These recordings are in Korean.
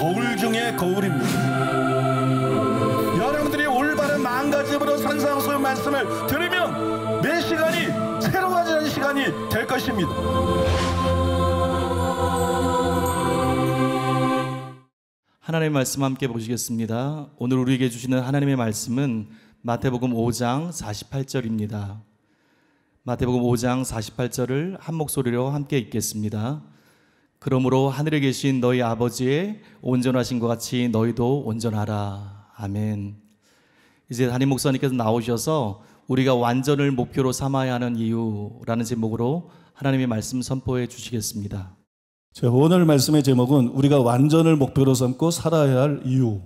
거울 중에 거울입니다. 여러분들이 올바른 망가짐으로산상수의 말씀을 들으면 내 시간이 새로워지는 시간이 될 것입니다. 하나님의 말씀 함께 보시겠습니다. 오늘 우리에게 주시는 하나님의 말씀은 마태복음 5장 48절입니다. 마태복음 5장 48절을 한 목소리로 함께 읽겠습니다. 그러므로 하늘에 계신 너희 아버지의 온전하신 것 같이 너희도 온전하라. 아멘. 이제 담임 목사님께서 나오셔서 우리가 완전을 목표로 삼아야 하는 이유라는 제목으로 하나님의 말씀 선포해 주시겠습니다. 제 오늘 말씀의 제목은 우리가 완전을 목표로 삼고 살아야 할 이유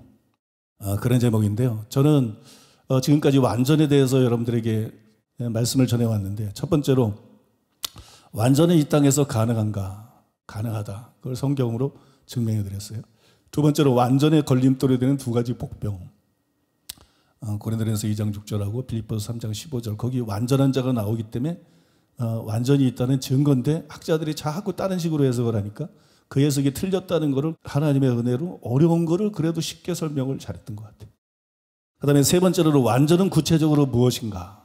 아, 그런 제목인데요. 저는 어, 지금까지 완전에 대해서 여러분들에게 예, 말씀을 전해왔는데 첫 번째로 완전히 이 땅에서 가능한가 가능하다. 그걸 성경으로 증명해 드렸어요. 두 번째로 완전히 걸림돌이 되는 두 가지 복병. 어, 고린도전서 2장 6절하고 빌립보서 3장 15절 거기 완전한 자가 나오기 때문에 어, 완전히 있다는 증거인데 학자들이 자꾸 다른 식으로 해석을 하니까 그 해석이 틀렸다는 것을 하나님의 은혜로 어려운 것을 그래도 쉽게 설명을 잘했던 것 같아요. 그 다음에 세 번째로 는 완전은 구체적으로 무엇인가?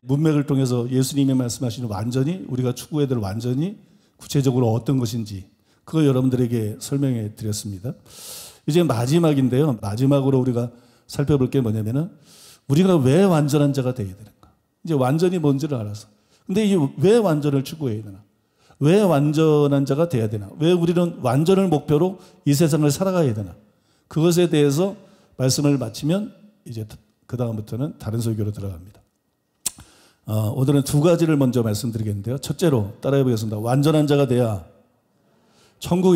문맥을 통해서 예수님이 말씀하시는 완전히 우리가 추구해야 될 완전히 구체적으로 어떤 것인지 그거 여러분들에게 설명해 드렸습니다. 이제 마지막인데요. 마지막으로 우리가 살펴볼 게 뭐냐면은 우리가 왜 완전한 자가 되어야 되는가. 이제 완전히 뭔지를 알아서. 근데 이 왜 완전을 추구해야 되나? 왜 완전한 자가 되어야 되나? 왜 우리는 완전을 목표로 이 세상을 살아가야 되나? 그것에 대해서 말씀을 마치면 이제 그 다음부터는 다른 설교로 들어갑니다. 어, 오늘은 두 가지를 먼저 말씀드리겠는데요. 첫째로 따라해 보겠습니다. 완전한 자가 돼야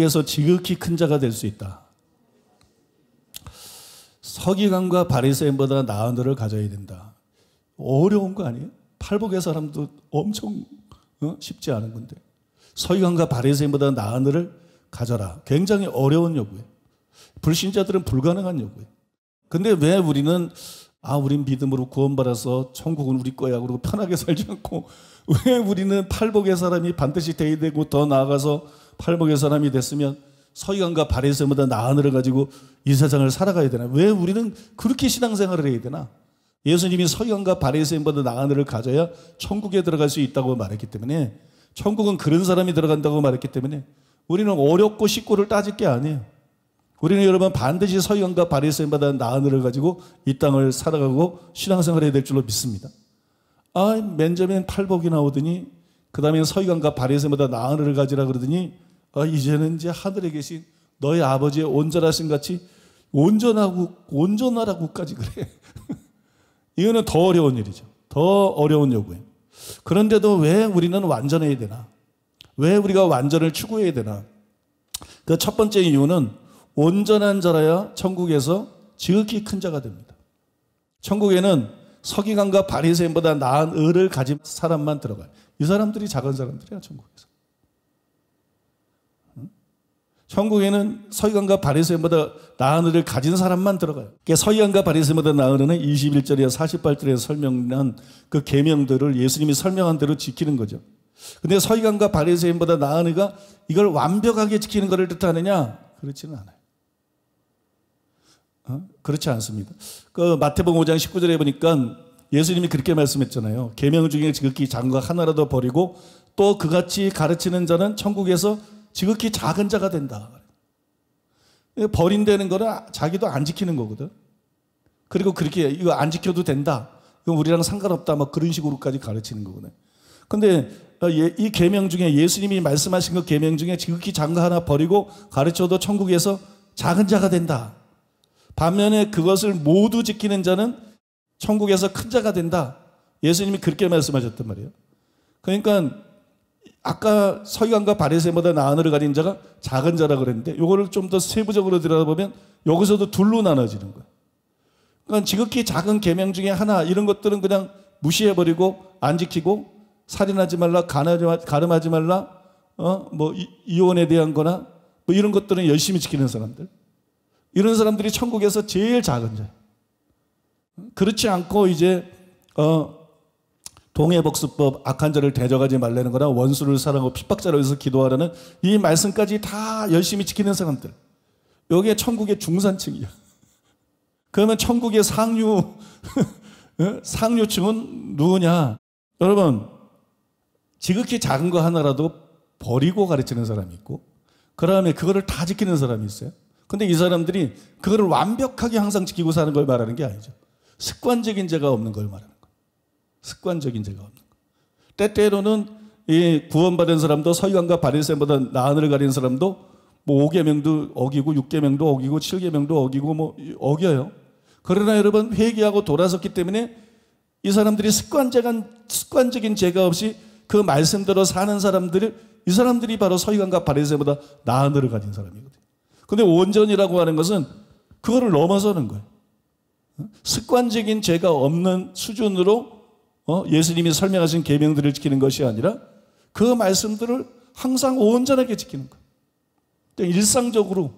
천국에서 지극히 큰 자가 될 수 있다. 서기관과 바리새인보다 나은 너를 가져야 된다. 어려운 거 아니에요? 팔복의 사람도 엄청 어? 쉽지 않은 건데 서기관과 바리새인보다 나은 너를 가져라. 굉장히 어려운 요구예요. 불신자들은 불가능한 요구예요. 근데 왜 우리는 아, 우린 믿음으로 구원받아서 천국은 우리 거야. 그리고 편하게 살지 않고 왜 우리는 팔복의 사람이 반드시 돼야 되고 더 나아가서 팔복의 사람이 됐으면 서양과 바리새보다 나은을 가지고 이 세상을 살아가야 되나? 왜 우리는 그렇게 신앙생활을 해야 되나? 예수님이 서양과 바리새인보다 나은을 가져야 천국에 들어갈 수 있다고 말했기 때문에 천국은 그런 사람이 들어간다고 말했기 때문에 우리는 어렵고 식구를 따질 게 아니에요. 우리는 여러분 반드시 서양과 바리새인마다 나은 을 가지고 이 땅을 살아가고 신앙생활 해야 될 줄로 믿습니다. 아, 맨저맨 팔복이 나오더니 그다음에 서양과 바리새인보다 나은 을 가지라 그러더니 아, 이제는 이제 하늘에 계신 너희 아버지의 온전하신 같이 온전하고 온전하라고까지 그래. 이거는 더 어려운 일이죠. 더 어려운 요구예요. 그런데도 왜 우리는 완전해야 되나? 왜 우리가 완전을 추구해야 되나? 그 첫 번째 이유는 온전한 자라야 천국에서 지극히 큰 자가 됩니다. 천국에는 서기관과 바리새인보다 나은 을을 가진 사람만 들어가요. 이 사람들이 작은 사람들이야 천국에서. 천국에는 서기관과 바리새인보다 나은 을을 가진 사람만 들어가요. 그러니까 서기관과 바리새인보다 나은 을은 21절에 48절에 설명한 그 계명들을 예수님이 설명한 대로 지키는 거죠. 근데 서기관과 바리새인보다 나은 이가 이걸 완벽하게 지키는 것을 뜻하느냐? 그렇지는 않아요. 어? 그렇지 않습니다. 그 마태복음 5장 19절에 보니까 예수님이 그렇게 말씀했잖아요. 계명 중에 지극히 작은 거 하나라도 버리고 또 그같이 가르치는 자는 천국에서 지극히 작은 자가 된다. 버린다는 거는 자기도 안 지키는 거거든. 그리고 그렇게 이거 안 지켜도 된다. 이건 우리랑 상관없다. 막 그런 식으로까지 가르치는 거거든. 근데 어, 예, 이 계명 중에 예수님이 말씀하신 그 계명 중에 지극히 작은 거 하나 버리고 가르쳐도 천국에서 작은 자가 된다. 반면에 그것을 모두 지키는 자는 천국에서 큰 자가 된다. 예수님이 그렇게 말씀하셨단 말이에요. 그러니까 아까 서기관과 바리새보다 나은으로 가린 자가 작은 자라 그랬는데 요거를 좀 더 세부적으로 들여다보면 여기서도 둘로 나눠지는 거예요. 그러니까 지극히 작은 계명 중에 하나 이런 것들은 그냥 무시해버리고 안 지키고 살인하지 말라 가늠하지 말라 어? 뭐 이, 혼에 대한 거나 뭐 이런 것들은 열심히 지키는 사람들 이런 사람들이 천국에서 제일 작은 자예 그렇지 않고 이제 어, 동해복수법 악한 자를 대적하지 말라는 거나 원수를 사랑하고 핍박자로 해서 기도하라는 이 말씀까지 다 열심히 지키는 사람들. 여기에 천국의 중산층이야. 그러면 천국의 상류 어? 상류층은 누구냐? 여러분 지극히 작은 거 하나라도 버리고 가르치는 사람이 있고 그 다음에 그거를 다 지키는 사람이 있어요. 근데 이 사람들이 그거를 완벽하게 항상 지키고 사는 걸 말하는 게 아니죠. 습관적인 죄가 없는 걸 말하는 거예요. 습관적인 죄가 없는 거. 때때로는 이 구원받은 사람도 서유한과 바리새보다 나한을 가린 사람도 뭐 5계명도 어기고 6계명도 어기고 7계명도 어기고 뭐 어겨요. 그러나 여러분 회개하고 돌아섰기 때문에 이 사람들이 습관적인 습관적인 죄가 없이 그 말씀대로 사는 사람들을 이 사람들이 바로 서유관과 바리새보다 나은으 가진 사람이거든요. 근데 온전이라고 하는 것은 그거를 넘어서는 거예요. 습관적인 죄가 없는 수준으로 어, 예수님이 설명하신 계명들을 지키는 것이 아니라 그 말씀들을 항상 온전하게 지키는 거예요. 그러니까 일상적으로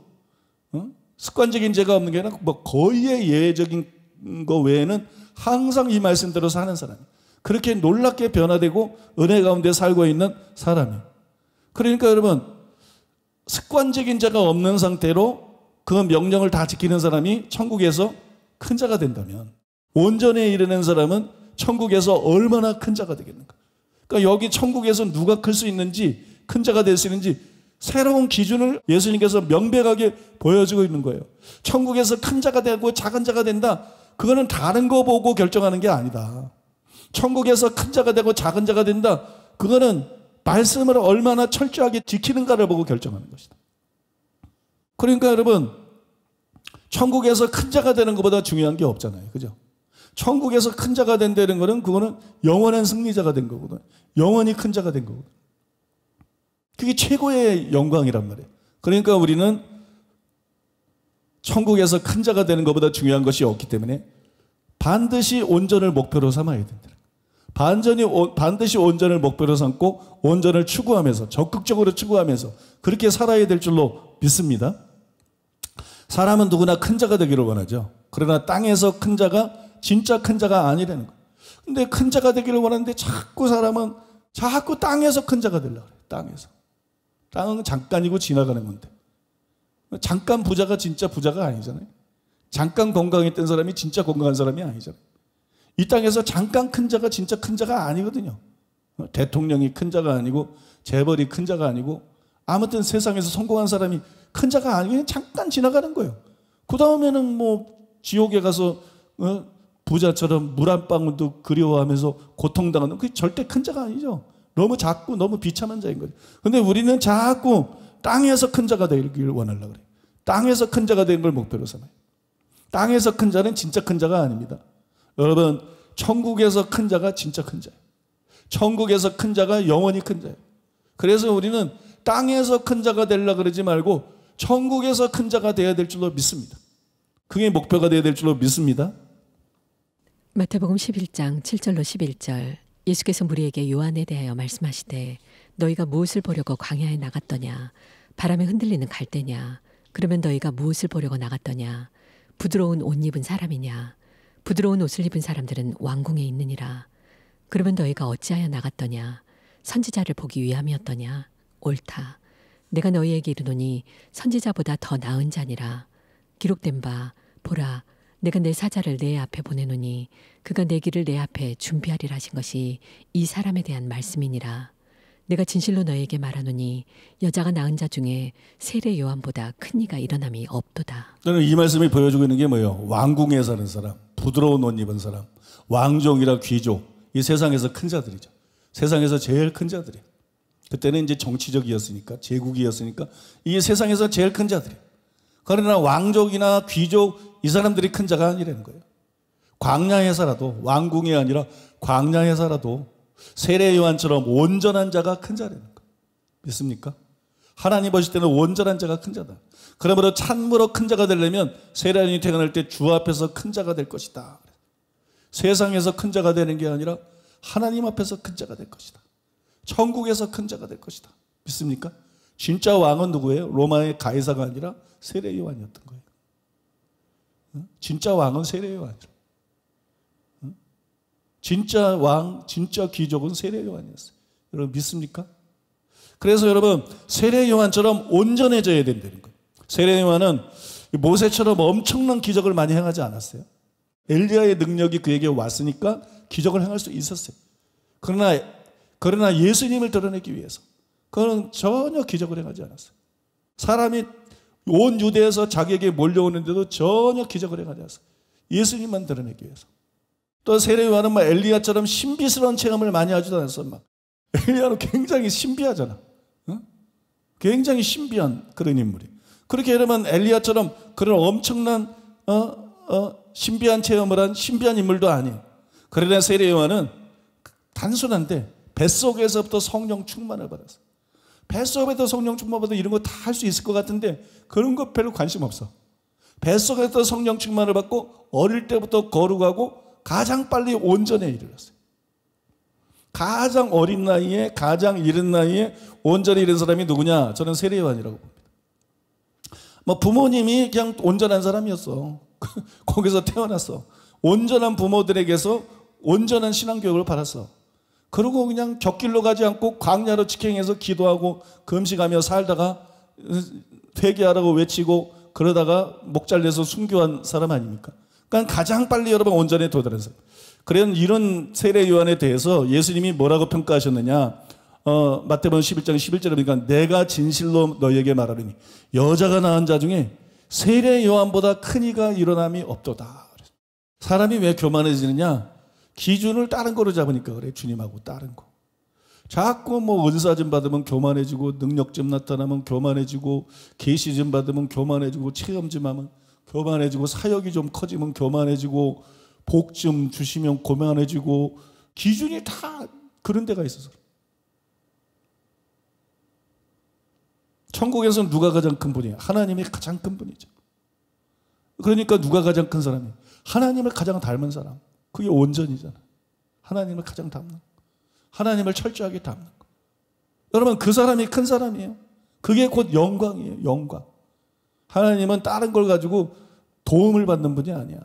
어, 습관적인 죄가 없는 게 아니라 뭐 거의 예외적인 거 외에는 항상 이 말씀대로 사는 사람. 그렇게 놀랍게 변화되고 은혜 가운데 살고 있는 사람이. 그러니까 여러분 습관적인 자가 없는 상태로 그 명령을 다 지키는 사람이 천국에서 큰 자가 된다면 온전에 이르는 사람은 천국에서 얼마나 큰 자가 되겠는가? 그러니까 여기 천국에서 누가 클 수 있는지 큰 자가 될 수 있는지 새로운 기준을 예수님께서 명백하게 보여주고 있는 거예요. 천국에서 큰 자가 되고 작은 자가 된다. 그거는 다른 거 보고 결정하는 게 아니다. 천국에서 큰 자가 되고 작은 자가 된다. 그거는 말씀을 얼마나 철저하게 지키는가를 보고 결정하는 것이다. 그러니까 여러분, 천국에서 큰 자가 되는 것보다 중요한 게 없잖아요. 그죠? 천국에서 큰 자가 된다는 거는 그거는 영원한 승리자가 된 거거든. 요 영원히 큰 자가 된 거거든. 요 그게 최고의 영광이란 말이에요. 그러니까 우리는 천국에서 큰 자가 되는 것보다 중요한 것이 없기 때문에 반드시 온전을 목표로 삼아야 된다. 반전이 반드시 온전을 목표로 삼고 온전을 추구하면서 적극적으로 추구하면서 그렇게 살아야 될 줄로 믿습니다. 사람은 누구나 큰 자가 되기를 원하죠. 그러나 땅에서 큰 자가 진짜 큰 자가 아니라는 거. 근데 큰 자가 되기를 원하는데 자꾸 사람은 자꾸 땅에서 큰 자가 되려고 그래. 땅에서. 땅은 잠깐이고 지나가는 건데. 잠깐 부자가 진짜 부자가 아니잖아요. 잠깐 건강했던 사람이 진짜 건강한 사람이 아니잖아요. 이 땅에서 잠깐 큰 자가 진짜 큰 자가 아니거든요. 대통령이 큰 자가 아니고 재벌이 큰 자가 아니고 아무튼 세상에서 성공한 사람이 큰 자가 아니고 그냥 잠깐 지나가는 거예요. 그 다음에는 뭐 지옥에 가서 어, 부자처럼 물 한 방울도 그리워하면서 고통당하는 그게 절대 큰 자가 아니죠. 너무 작고 너무 비참한 자인 거죠. 근데 우리는 자꾸 땅에서 큰 자가 되길 원하려고 그래요. 땅에서 큰 자가 되는 걸 목표로 삼아요. 땅에서 큰 자는 진짜 큰 자가 아닙니다. 여러분, 천국에서 큰 자가 진짜 큰 자예요. 천국에서 큰 자가 영원히 큰 자예요. 그래서 우리는 땅에서 큰 자가 되려 그러지 말고 천국에서 큰 자가 되어야 될 줄로 믿습니다. 그게 목표가 되어야 될 줄로 믿습니다. 마태복음 11장 7절로 11절 예수께서 무리에게 요한에 대하여 말씀하시되 너희가 무엇을 보려고 광야에 나갔더냐 바람에 흔들리는 갈대냐 그러면 너희가 무엇을 보려고 나갔더냐 부드러운 옷 입은 사람이냐 부드러운 옷을 입은 사람들은 왕궁에 있느니라. 그러면 너희가 어찌하여 나갔더냐? 선지자를 보기 위함이었더냐? 옳다. 내가 너희에게 이르노니 선지자보다 더 나은 자니라. 기록된 바 보라 내가 내 사자를 내 앞에 보내노니 그가 내 길을 내 앞에 준비하리라 하신 것이 이 사람에 대한 말씀이니라. 내가 진실로 너에게 말하노니 여자가 낳은 자 중에 세례 요한보다 큰 이가 일어남이 없도다. 이 말씀이 보여주고 있는 게 뭐예요? 왕궁에 사는 사람, 부드러운 옷 입은 사람, 왕족이라 귀족, 이 세상에서 큰 자들이죠. 세상에서 제일 큰 자들이. 그때는 이제 정치적이었으니까, 제국이었으니까 이 세상에서 제일 큰 자들이. 그러나 왕족이나 귀족 이 사람들이 큰 자가 아니라는 거예요. 광야에 살아도 왕궁이 아니라 광야에 살아도 세례 요한처럼 온전한 자가 큰 자라는 거. 믿습니까? 하나님 보실 때는 온전한 자가 큰 자다. 그러므로 참으로 큰 자가 되려면 세례인이 퇴근할 때주 앞에서 큰 자가 될 것이다. 세상에서 큰 자가 되는 게 아니라 하나님 앞에서 큰 자가 될 것이다. 천국에서 큰 자가 될 것이다. 믿습니까? 진짜 왕은 누구예요? 로마의 가이사가 아니라 세례 요한이었던 거예요. 진짜 왕은 세례 요한이라. 진짜 왕, 진짜 기적은 세례 요한이었어요. 여러분 믿습니까? 그래서 여러분 세례 요한처럼 온전해져야 된다는 거예요. 세례 요한은 모세처럼 엄청난 기적을 많이 행하지 않았어요. 엘리야의 능력이 그에게 왔으니까 기적을 행할 수 있었어요. 그러나 그러나 예수님을 드러내기 위해서 그는 전혀 기적을 행하지 않았어요. 사람이 온 유대에서 자기에게 몰려오는데도 전혀 기적을 행하지 않았어요. 예수님만 드러내기 위해서. 또 세례요한은 막 엘리야처럼 신비스러운 체험을 많이 하지도 않았어. 막 엘리야는 굉장히 신비하잖아. 응? 어? 굉장히 신비한 그런 인물이. 그렇게 이러면 엘리야처럼 그런 엄청난 어, 어, 신비한 체험을 한 신비한 인물도 아니에요. 그러나 세례요한은 단순한데 뱃속에서부터 성령 충만을 받았어. 뱃속에서 성령 충만 받아 이런 거 다 할 수 있을 것 같은데 그런 거 별로 관심 없어. 뱃속에서 성령 충만을 받고 어릴 때부터 거룩하고 가장 빨리 온전에 이르렀어요. 가장 어린 나이에 가장 이른 나이에 온전히 이른 사람이 누구냐? 저는 세례요한이라고 봅니다. 뭐 부모님이 그냥 온전한 사람이었어. 거기서 태어났어. 온전한 부모들에게서 온전한 신앙 교육을 받았어. 그리고 그냥 곁길로 가지 않고 광야로 직행해서 기도하고 금식하며 살다가 회개하라고 외치고 그러다가 목잘려서 순교한 사람 아닙니까? 그러니까 가장 빨리 여러분 온전에 도달해서. 그런 이런 세례 요한에 대해서 예수님이 뭐라고 평가하셨느냐? 어, 마태복음 11장 11절에 보니까 내가 진실로 너에게 말하리니 여자가 낳은 자 중에 세례 요한보다 큰 이가 일어남이 없도다. 사람이 왜 교만해지느냐? 기준을 다른 거로 잡으니까 그래. 주님하고 다른 거. 자꾸 뭐 은사 좀 받으면 교만해지고 능력 좀 나타나면 교만해지고 계시 좀 받으면 교만해지고 체험 좀 하면 교만해지고 사역이 좀 커지면 교만해지고 복 좀 주시면 고만해지고 기준이 다 그런 데가 있어서 천국에서는 누가 가장 큰분이야 하나님이 가장 큰 분이죠. 그러니까 누가 가장 큰 사람이에요? 하나님을 가장 닮은 사람. 그게 온전이잖아. 하나님을 가장 닮는 하나님을 철저하게 닮는 거. 여러분 그 사람이 큰 사람이에요. 그게 곧 영광이에요. 영광. 하나님은 다른 걸 가지고 도움을 받는 분이 아니야.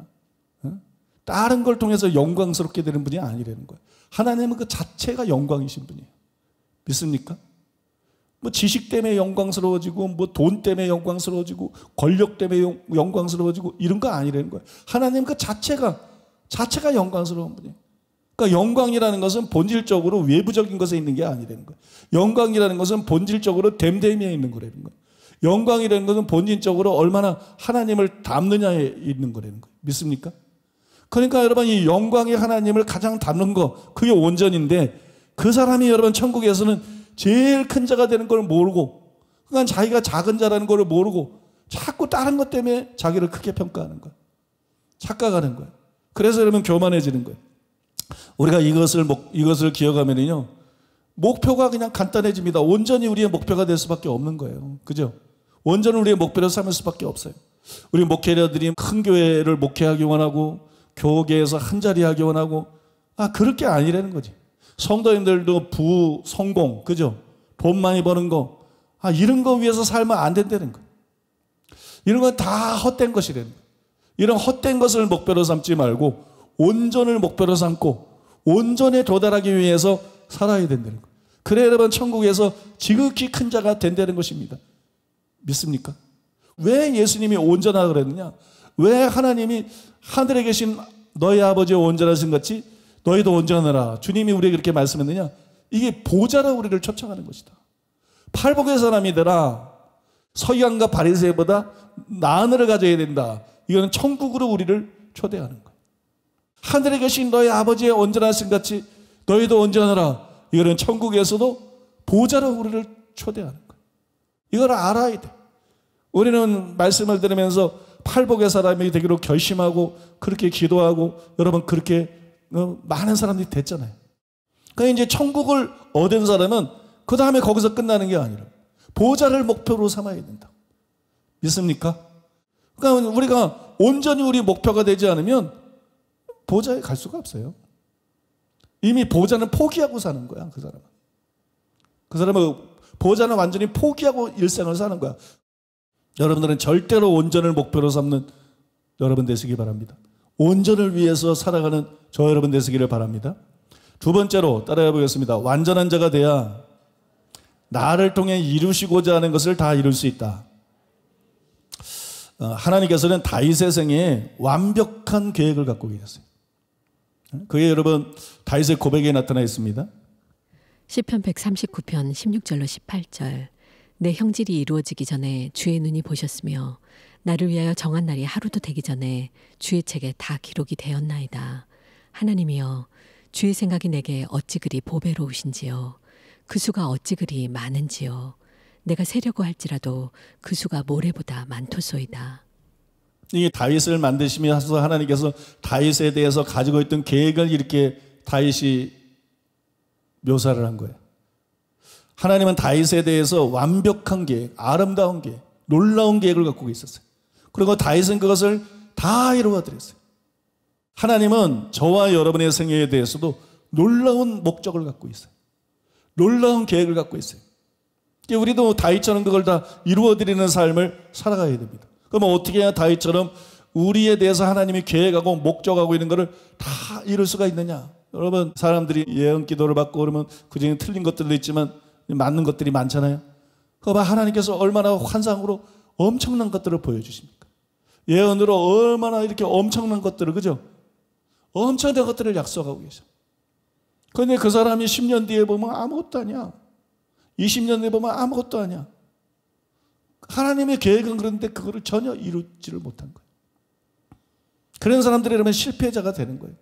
다른 걸 통해서 영광스럽게 되는 분이 아니라는 거예요. 하나님은 그 자체가 영광이신 분이에요. 믿습니까? 뭐 지식 때문에 영광스러워지고 뭐 돈 때문에 영광스러워지고 권력 때문에 영광스러워지고 이런 거 아니라는 거예요. 하나님 그 자체가 자체가 영광스러운 분이에요. 그러니까 영광이라는 것은 본질적으로 외부적인 것에 있는 게 아니라는 거예요. 영광이라는 것은 본질적으로 됨됨이에 있는 거라는 거예요. 영광이라는 것은 본인적으로 얼마나 하나님을 닮느냐에 있는 거라는 거예요. 믿습니까? 그러니까 여러분 이 영광이 하나님을 가장 닮는 거 그게 온전인데 그 사람이 여러분 천국에서는 제일 큰 자가 되는 걸 모르고 그러니까 자기가 작은 자라는 걸 모르고 자꾸 다른 것 때문에 자기를 크게 평가하는 거야. 착각하는 거야. 그래서 여러분 교만해지는 거예요. 우리가 이것을 이것을 기억하면요 목표가 그냥 간단해집니다. 온전히 우리의 목표가 될 수밖에 없는 거예요. 그죠? 원전을 우리의 목표로 삼을 수밖에 없어요. 우리 목회자들이 큰 교회를 목회하기 원하고 교계에서 한자리하기 원하고 아 그렇게 아니라는 거지. 성도님들도 부 성공 그죠? 돈 많이 버는 거 아, 이런 거 위해서 살면 안 된다는 거. 이런 건 다 헛된 것이라는 거. 이런 헛된 것을 목표로 삼지 말고 온전을 목표로 삼고 온전에 도달하기 위해서 살아야 된다는 거. 그래 여러분 천국에서 지극히 큰 자가 된다는 것입니다. 믿습니까? 왜 예수님이 온전하다 그랬느냐? 왜 하나님이 하늘에 계신 너희 아버지 온전하신 같이 너희도 온전하라. 주님이 우리에게 그렇게 말씀했느냐? 이게 보자라 우리를 초청하는 것이다. 팔복의 사람이 되라. 서양과 바리새보다 나은을 가져야 된다. 이거는 천국으로 우리를 초대하는 거예 하늘에 계신 너희 아버지의 온전하신 같이 너희도 온전하라. 이거는 천국에서도 보자로 우리를 초대하는 거예 이걸 알아야 돼. 우리는 말씀을 들으면서 팔복의 사람이 되기로 결심하고 그렇게 기도하고 여러분 그렇게 어, 많은 사람들이 됐잖아요. 그러니까 이제 천국을 얻은 사람은 그 다음에 거기서 끝나는 게 아니라 보좌를 목표로 삼아야 된다. 믿습니까? 그러니까 우리가 온전히 우리 목표가 되지 않으면 보좌에 갈 수가 없어요. 이미 보좌는 포기하고 사는 거야, 그 사람은. 그 사람은 보호자는 완전히 포기하고 일생을 사는 거야. 여러분들은 절대로 온전을 목표로 삼는 여러분 되시기 바랍니다. 온전을 위해서 살아가는 저 여러분 되시기를 바랍니다. 두 번째로 따라해 보겠습니다. 완전한 자가 돼야 나를 통해 이루시고자 하는 것을 다 이룰 수 있다. 어, 하나님께서는 다윗의 생에 완벽한 계획을 갖고 계셨어요. 어, 그게 여러분 다윗의 고백에 나타나 있습니다. 시편 139편 16절로 18절 내 형질이 이루어지기 전에 주의 눈이 보셨으며 나를 위하여 정한 날이 하루도 되기 전에 주의 책에 다 기록이 되었나이다. 하나님이여 주의 생각이 내게 어찌 그리 보배로우신지요 그 수가 어찌 그리 많은지요 내가 세려고 할지라도 그 수가 모래보다 많토소이다. 이 다윗을 만드시면서 하나님께서 다윗에 대해서 가지고 있던 계획을 이렇게 다윗이 묘사를 한 거예요. 하나님은 다윗에 대해서 완벽한 계획, 아름다운 계획, 놀라운 계획을 갖고 있었어요. 그리고 다윗은 그것을 다 이루어드렸어요. 하나님은 저와 여러분의 생애에 대해서도 놀라운 목적을 갖고 있어요. 놀라운 계획을 갖고 있어요. 우리도 다윗처럼 그걸 다 이루어드리는 삶을 살아가야 됩니다. 그러면 어떻게 해야 다윗처럼 우리에 대해서 하나님이 계획하고 목적하고 있는 것을 다 이룰 수가 있느냐? 여러분 사람들이 예언 기도를 받고 그러면 그중에 틀린 것들도 있지만 맞는 것들이 많잖아요. 그봐 하나님께서 얼마나 환상으로 엄청난 것들을 보여주십니까? 예언으로 얼마나 이렇게 엄청난 것들을 그죠? 엄청난 것들을 약속하고 계셔. 그런데 그 사람이 10년 뒤에 보면 아무것도 아니야. 20년 뒤에 보면 아무것도 아니야. 하나님의 계획은 그런데 그거를 전혀 이루지를 못한 거예요. 그런 사람들이라면 실패자가 되는 거예요.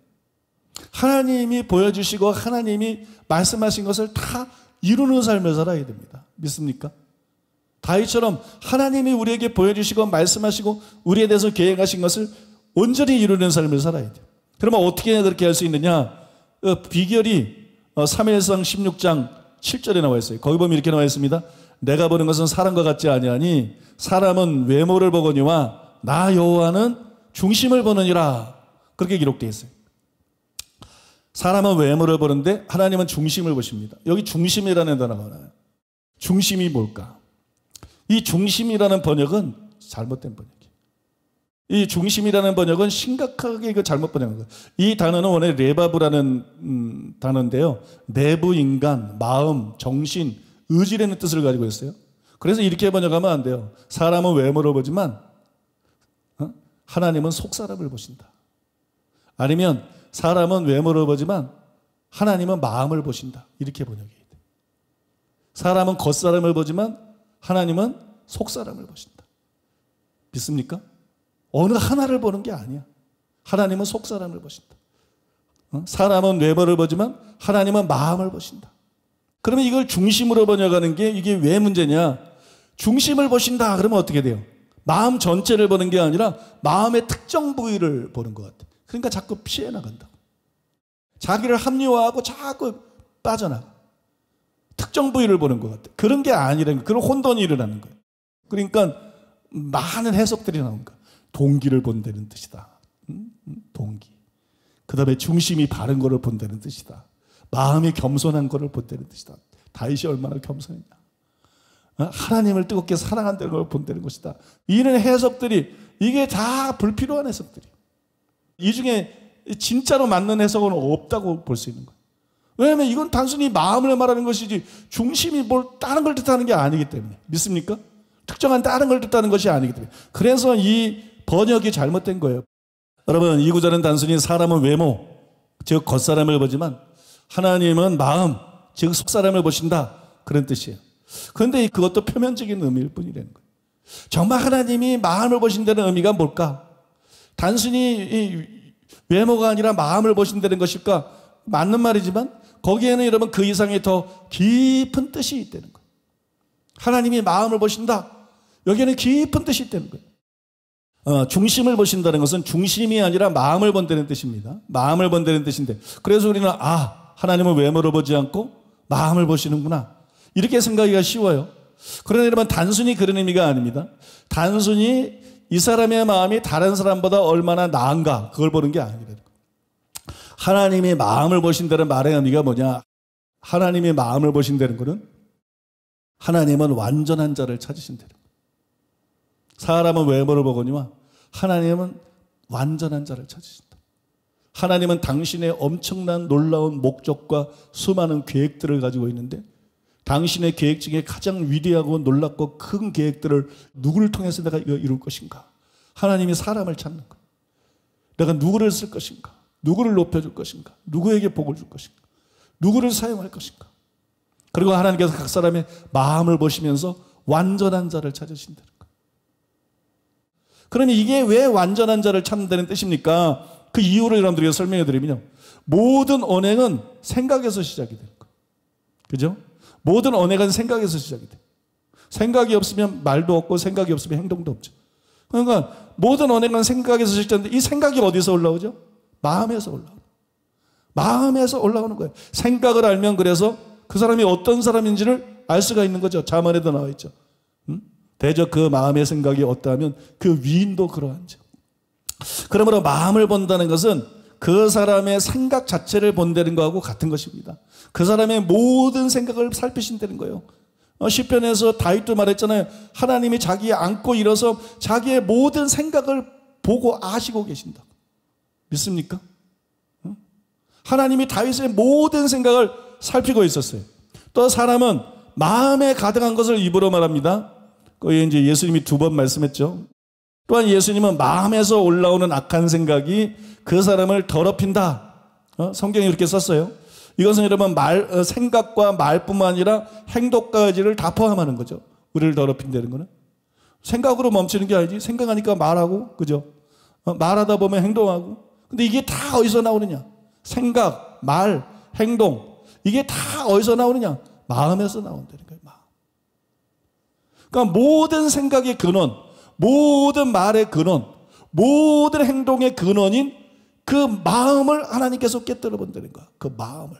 하나님이 보여주시고 하나님이 말씀하신 것을 다 이루는 삶을 살아야 됩니다. 믿습니까? 다윗처럼 하나님이 우리에게 보여주시고 말씀하시고 우리에 대해서 계획하신 것을 온전히 이루는 삶을 살아야 돼요. 그러면 어떻게 그렇게 할 수 있느냐? 그 비결이 3일상 어, 16장 7절에 나와 있어요. 거기 보면 이렇게 나와 있습니다. 내가 보는 것은 사람과 같지 아니하니 사람은 외모를 보거니와 나 여호와는 중심을 보느니라. 그렇게 기록되어 있어요. 사람은 외모를 보는데 하나님은 중심을 보십니다. 여기 중심이라는 단어가 나와요. 중심이 뭘까? 이 중심이라는 번역은 잘못된 번역이에요. 이 중심이라는 번역은 심각하게 이거 그 잘못 번역한 거예요. 이 단어는 원래 레바브라는 음, 단어인데요. 내부 인간, 마음, 정신, 의지라는 뜻을 가지고 있어요. 그래서 이렇게 번역하면 안 돼요. 사람은 외모를 보지만 어? 하나님은 속사람을 보신다. 아니면 사람은 외모를 보지만 하나님은 마음을 보신다. 이렇게 번역해야 돼. 사람은 겉사람을 보지만 하나님은 속사람을 보신다. 믿습니까? 어느 하나를 보는 게 아니야. 하나님은 속사람을 보신다. 어? 사람은 외모를 보지만 하나님은 마음을 보신다. 그러면 이걸 중심으로 번역하는 게 이게 왜 문제냐? 중심을 보신다. 그러면 어떻게 돼요? 마음 전체를 보는 게 아니라 마음의 특정 부위를 보는 것 같아. 그러니까 자꾸 피해 나간다고. 자기를 합리화하고 자꾸 빠져나가. 특정 부위를 보는 것 같아. 그런 게 아니라는 거 그런 혼돈이 일어나는 거예요. 그러니까 많은 해석들이 나온 거 동기를 본다는 뜻이다. 음? 음? 동기. 그 다음에 중심이 바른 거를 본다는 뜻이다. 마음이 겸손한 거를 본다는 뜻이다. 다윗이 얼마나 겸손했냐. 어? 하나님을 뜨겁게 사랑한다는 걸 본다는 것이다. 이런 해석들이 이게 다 불필요한 해석들이에요. 이 중에 진짜로 맞는 해석은 없다고 볼 수 있는 거예요. 왜냐하면 이건 단순히 마음을 말하는 것이지 중심이 뭘 다른 걸 뜻하는 게 아니기 때문에 믿습니까? 특정한 다른 걸 뜻하는 것이 아니기 때문에 그래서 이 번역이 잘못된 거예요. 여러분 이 구절은 단순히 사람은 외모 즉 겉사람을 보지만 하나님은 마음 즉 속사람을 보신다 그런 뜻이에요. 그런데 그것도 표면적인 의미일 뿐이라는 거예요. 정말 하나님이 마음을 보신다는 의미가 뭘까? 단순히 외모가 아니라 마음을 보신다는 것일까? 맞는 말이지만 거기에는 여러분 그 이상의 더 깊은 뜻이 있다는 거예요. 하나님이 마음을 보신다. 여기에는 깊은 뜻이 있다는 거예요. 어, 중심을 보신다는 것은 중심이 아니라 마음을 본다는 뜻입니다. 마음을 본다는 뜻인데 그래서 우리는 아 하나님은 외모를 보지 않고 마음을 보시는구나 이렇게 생각하기가 쉬워요. 그러나 여러분 단순히 그런 의미가 아닙니다. 단순히 이 사람의 마음이 다른 사람보다 얼마나 나은가 그걸 보는 게 아니라 하나님의 마음을 보신다는 말의 의미가 뭐냐? 하나님의 마음을 보신다는 것은 하나님은 완전한 자를 찾으신다는 거 사람은 외모를 보거니와 하나님은 완전한 자를 찾으신다. 하나님은 당신의 엄청난 놀라운 목적과 수많은 계획들을 가지고 있는데 당신의 계획 중에 가장 위대하고 놀랍고 큰 계획들을 누구를 통해서 내가 이룰 것인가? 하나님이 사람을 찾는 거. 내가 누구를 쓸 것인가? 누구를 높여줄 것인가? 누구에게 복을 줄 것인가? 누구를 사용할 것인가? 그리고 하나님께서 각 사람의 마음을 보시면서 완전한 자를 찾으신다는 거. 그러면 이게 왜 완전한 자를 찾는다는 뜻입니까? 그 이유를 여러분들에게 설명해 드리면요. 모든 언행은 생각에서 시작이 되는 거 그죠? 모든 언행은 생각에서 시작이 돼. 생각이 없으면 말도 없고 생각이 없으면 행동도 없죠. 그러니까 모든 언행은 생각에서 시작되는데 이 생각이 어디서 올라오죠? 마음에서 올라오는 거예요. 마음에서 올라오는 거예요. 생각을 알면 그래서 그 사람이 어떤 사람인지를 알 수가 있는 거죠. 자만에도 나와 있죠. 음? 대저 그 마음의 생각이 어떠하면 그 위인도 그러한지. 그러므로 마음을 본다는 것은 그 사람의 생각 자체를 본다는 것하고 같은 것입니다. 그 사람의 모든 생각을 살피신다는 거예요. 어, 시편에서 다윗도 말했잖아요. 하나님이 자기 안고 일어서 자기의 모든 생각을 보고 아시고 계신다. 믿습니까? 하나님이 다윗의 모든 생각을 살피고 있었어요. 또 사람은 마음에 가득한 것을 입으로 말합니다. 거기 이제 예수님이 두 번 말씀했죠. 또한 예수님은 마음에서 올라오는 악한 생각이 그 사람을 더럽힌다. 어? 성경이 이렇게 썼어요. 이것은 여러분 말 어, 생각과 말뿐만 아니라 행동까지를 다 포함하는 거죠. 우리를 더럽힌다는 거는 생각으로 멈추는 게 아니지. 생각하니까 말하고 그죠? 어? 말하다 보면 행동하고. 근데 이게 다 어디서 나오느냐? 생각, 말, 행동 이게 다 어디서 나오느냐? 마음에서 나온다는 거예요. 마음. 그러니까 모든 생각의 근원 모든 말의 근원, 모든 행동의 근원인 그 마음을 하나님께서 깨뜨려 본다는 거야. 그 마음을.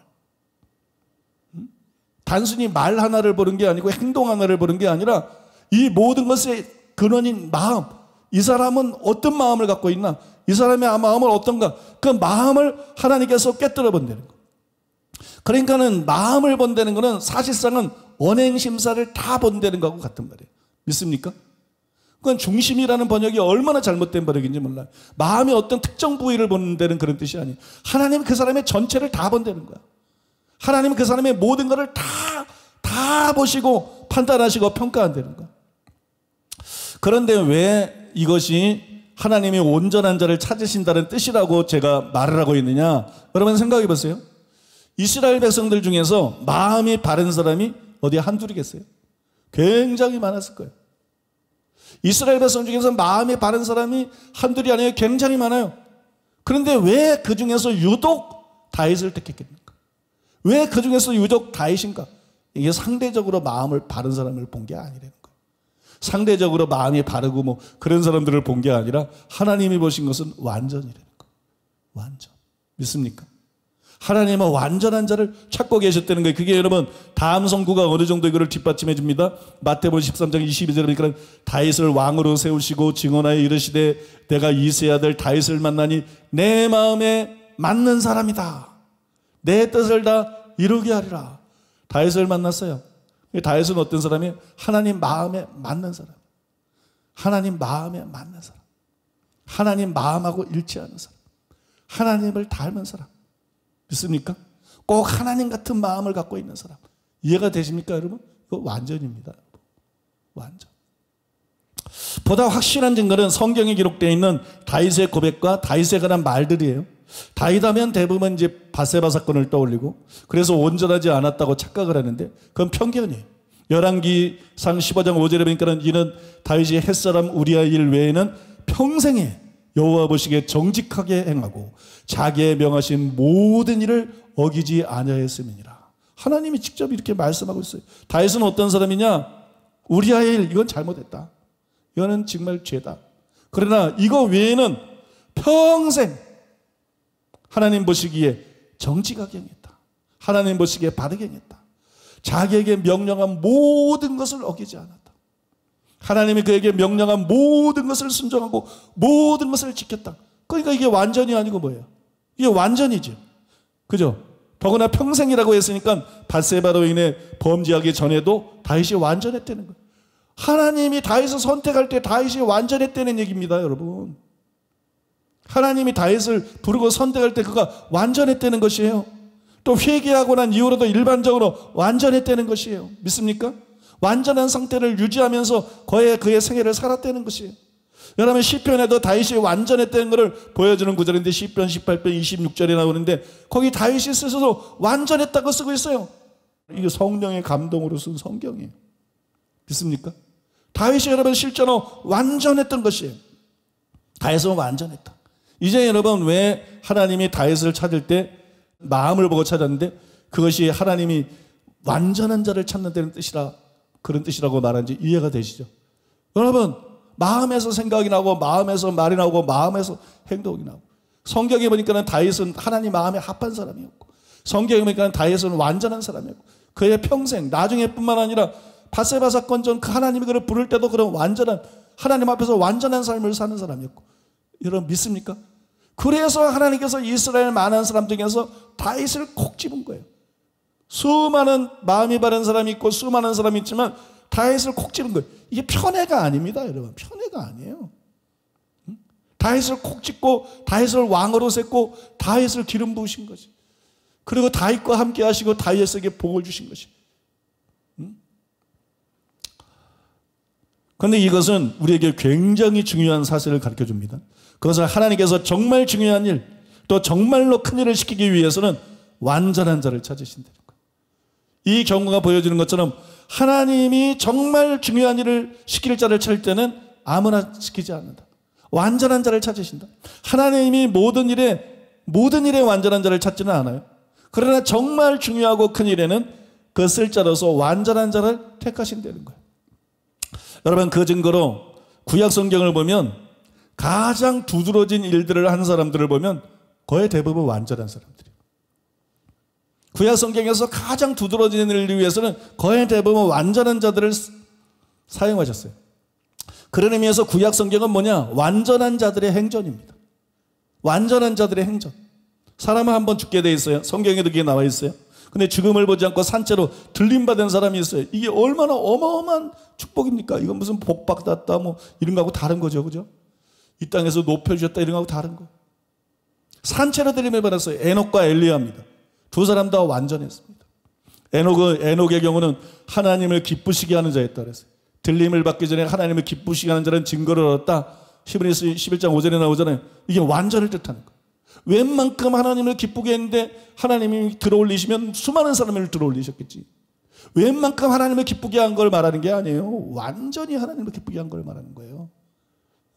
단순히 말 하나를 보는 게 아니고 행동 하나를 보는 게 아니라 이 모든 것의 근원인 마음. 이 사람은 어떤 마음을 갖고 있나? 이 사람의 마음을 어떤가? 그 마음을 하나님께서 깨뜨려 본다는 거. 그러니까는 마음을 본다는 거는 사실상은 언행 심사를 다 본다는 거하 같은 말이에요. 믿습니까? 그건 중심이라는 번역이 얼마나 잘못된 번역인지 몰라요. 마음이 어떤 특정 부위를 보는 데는 그런 뜻이 아니에요. 하나님은 그 사람의 전체를 다 본다는 거야. 하나님은 그 사람의 모든 것을 다, 다 보시고 판단하시고 평가한다는 거야. 그런데 왜 이것이 하나님이 온전한 자를 찾으신다는 뜻이라고 제가 말을 하고 있느냐? 여러분 생각해 보세요. 이스라엘 백성들 중에서 마음이 바른 사람이 어디 한둘이겠어요? 굉장히 많았을 거예요. 이스라엘 백성 중에서 마음이 바른 사람이 한둘이 아니에요. 굉장히 많아요. 그런데 왜 그 중에서 유독 다윗을 택했겠는가? 왜 그 중에서 유독 다윗인가? 이게 상대적으로 마음을 바른 사람을 본 게 아니라는 거예요. 상대적으로 마음이 바르고 뭐 그런 사람들을 본 게 아니라 하나님이 보신 것은 완전이라는 거예요. 완전. 믿습니까? 하나님은 완전한 자를 찾고 계셨다는 거예요. 그게 여러분 다음 성구가 어느 정도 이거를 뒷받침해 줍니다. 마태복음 13장 22절에 보니까 다윗을 왕으로 세우시고 증언하여 이르시되 내가 이세 아들 다윗을 만나니 내 마음에 맞는 사람이다. 내 뜻을 다 이루게 하리라. 다윗을 만났어요. 다윗은 어떤 사람이에요? 하나님 마음에 맞는 사람. 하나님 마음에 맞는 사람. 하나님 마음하고 일치하는 사람. 하나님을 닮은 사람. 믿습니까? 꼭 하나님 같은 마음을 갖고 있는 사람. 이해가 되십니까, 여러분? 이거 완전입니다. 완전. 보다 확실한 증거는 성경에 기록되어 있는 다윗의 고백과 다윗에 관한 말들이에요. 다윗하면 대부분 이제 바세바 사건을 떠올리고 그래서 온전하지 않았다고 착각을 하는데 그건 편견이에요. 열왕기 상5장 5절에 보니까는 이는 다윗이 햇사람 우리아 일 외에는 평생에 여호와 보시기에 정직하게 행하고 자기의 명하신 모든 일을 어기지 아니하였음이니라. 하나님이 직접 이렇게 말씀하고 있어요. 다윗은 어떤 사람이냐? 우리아의 일 이건 잘못했다. 이거는 정말 죄다. 그러나 이거 외에는 평생 하나님 보시기에 정직하게 행했다. 하나님 보시기에 바르게 행했다. 자기에게 명령한 모든 것을 어기지 않았다. 하나님이 그에게 명령한 모든 것을 순종하고 모든 것을 지켰다. 그러니까 이게 완전히 아니고 뭐예요? 이게 완전이죠. 그죠? 더구나 평생이라고 했으니까 바세바로 인해 범죄하기 전에도 다윗이 완전했다는 거예요. 하나님이 다윗을 선택할 때 다윗이 완전했다는 얘기입니다, 여러분. 하나님이 다윗을 부르고 선택할 때 그가 완전했다는 것이에요. 또 회개하고 난 이후로도 일반적으로 완전했다는 것이에요. 믿습니까? 완전한 상태를 유지하면서 거의 그의 생애를 살았다는 것이에요. 여러분 시편에도 다윗이 완전했다는 것을 보여주는 구절인데 시편 18편 26절에 나오는데 거기 다윗이 스스로 완전했다고 쓰고 있어요. 이게 성령의 감동으로 쓴 성경이에요. 믿습니까? 다윗이 여러분 실제로 완전했던 것이에요. 다윗은 완전했다. 이제 여러분 왜 하나님이 다윗을 찾을 때 마음을 보고 찾았는데 그것이 하나님이 완전한 자를 찾는다는 뜻이라 그런 뜻이라고 말한지 이해가 되시죠? 여러분, 마음에서 생각이 나고, 마음에서 말이 나고, 마음에서 행동이 나고. 성경에 보니까는 다윗은 하나님 마음에 합한 사람이었고, 성경에 보니까는 다윗은 완전한 사람이었고, 그의 평생, 나중에 뿐만 아니라 바세바 사건 전그 하나님이 그를 부를 때도 그런 완전한, 하나님 앞에서 완전한 삶을 사는 사람이었고, 여러분 믿습니까? 그래서 하나님께서 이스라엘 많은 사람 중에서 다윗을 콕 집은 거예요. 수많은 마음이 바른 사람이 있고 수많은 사람이 있지만 다윗을 콕 찌른 거예요. 이게 편애가 아닙니다, 여러분. 편애가 아니에요. 다윗을 콕 찍고 다윗을 왕으로 세고 다윗을 기름 부으신 거지. 그리고 다윗과 함께 하시고 다윗에게 복을 주신 것이. 그런데 이것은 우리에게 굉장히 중요한 사실을 가르쳐 줍니다. 그것을 하나님께서 정말 중요한 일, 또 정말로 큰 일을 시키기 위해서는 완전한 자를 찾으신다. 이 경우가 보여주는 것처럼 하나님이 정말 중요한 일을 시킬 자를 찾을 때는 아무나 시키지 않는다. 완전한 자를 찾으신다. 하나님이 모든 일에 모든 일에 완전한 자를 찾지는 않아요. 그러나 정말 중요하고 큰 일에는 그 쓸 자로서 완전한 자를 택하신다는 거예요. 여러분 그 증거로 구약 성경을 보면 가장 두드러진 일들을 한 사람들을 보면 거의 대부분 완전한 사람들. 구약 성경에서 가장 두드러지는 일을 위해서는 거의 대부분 완전한 자들을 사용하셨어요. 그런 의미에서 구약 성경은 뭐냐? 완전한 자들의 행전입니다. 완전한 자들의 행전. 사람은 한 번 죽게 돼 있어요. 성경에도 그게 나와 있어요. 근데 죽음을 보지 않고 산채로 들림받은 사람이 있어요. 이게 얼마나 어마어마한 축복입니까? 이건 무슨 복 받았다 뭐 이런 거하고 다른 거죠. 그죠? 이 땅에서 높여 주셨다 이런 거하고 다른 거. 산채로 들림을 받았어요. 에녹과 엘리아입니다 두 사람 다 완전했습니다. 에녹의, 에녹의 경우는 하나님을 기쁘시게 하는 자였다 그랬어요. 들림을 받기 전에 하나님을 기쁘시게 하는 자는 증거를 얻었다. 히브리서 11장 5절에 나오잖아요. 이게 완전을 뜻하는 거예요. 웬만큼 하나님을 기쁘게 했는데 하나님이 들어올리시면 수많은 사람을 들어올리셨겠지. 웬만큼 하나님을 기쁘게 한 걸 말하는 게 아니에요. 완전히 하나님을 기쁘게 한 걸 말하는 거예요.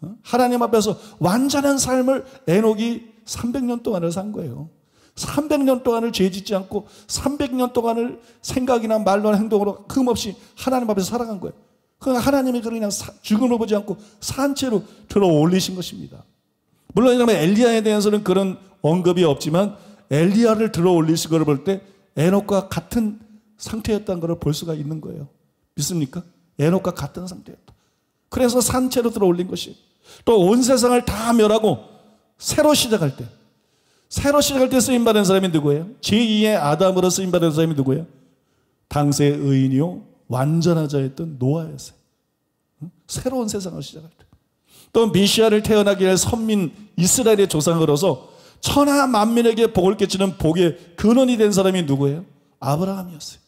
어? 하나님 앞에서 완전한 삶을 에녹이 300년 동안을 산 거예요. 300년 동안을 죄짓지 않고 300년 동안을 생각이나 말로나 행동으로 흠없이 하나님 앞에서 살아간 거예요. 그건 하나님이 그냥 죽음을 보지 않고 산채로 들어 올리신 것입니다. 물론 이러면 엘리야에 대해서는 그런 언급이 없지만 엘리야를 들어 올리신 걸볼때 에녹과 같은 상태였다는 걸 볼 수가 있는 거예요. 믿습니까? 에녹과 같은 상태였다. 그래서 산채로 들어 올린 것이 또 온 세상을 다 멸하고 새로 시작할 때 새로 시작할 때 쓰임받은 사람이 누구예요? 제2의 아담으로 쓰임받은 사람이 누구예요? 당세의 의인이요. 완전하자 했던 노아였어요. 새로운 세상을 시작할 때. 또 미시아를 태어나기 위해 선민 이스라엘의 조상으로서 천하 만민에게 복을 끼치는 복의 근원이 된 사람이 누구예요? 아브라함이었어요.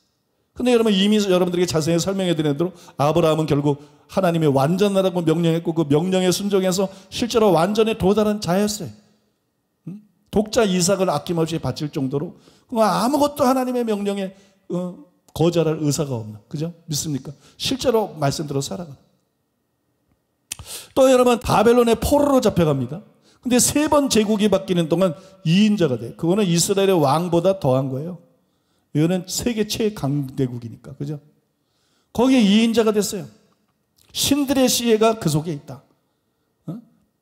근데 여러분 이미 여러분들에게 자세히 설명해 드린 대로 아브라함은 결국 하나님의 완전하라고 명령했고 그 명령에 순종해서 실제로 완전에 도달한 자였어요. 독자 이삭을 아낌없이 바칠 정도로 그 아무것도 하나님의 명령에 어, 거절할 의사가 없는. 그죠? 믿습니까? 실제로 말씀대로 살아가또 여러분 바벨론의 포로로 잡혀갑니다. 근데 세 번 제국이 바뀌는 동안 2인자가 돼 그거는 이스라엘의 왕보다 더한 거예요. 이거는 세계 최강대국이니까. 그죠? 거기에 2인자가 됐어요. 신들의 시혜가 그 속에 있다.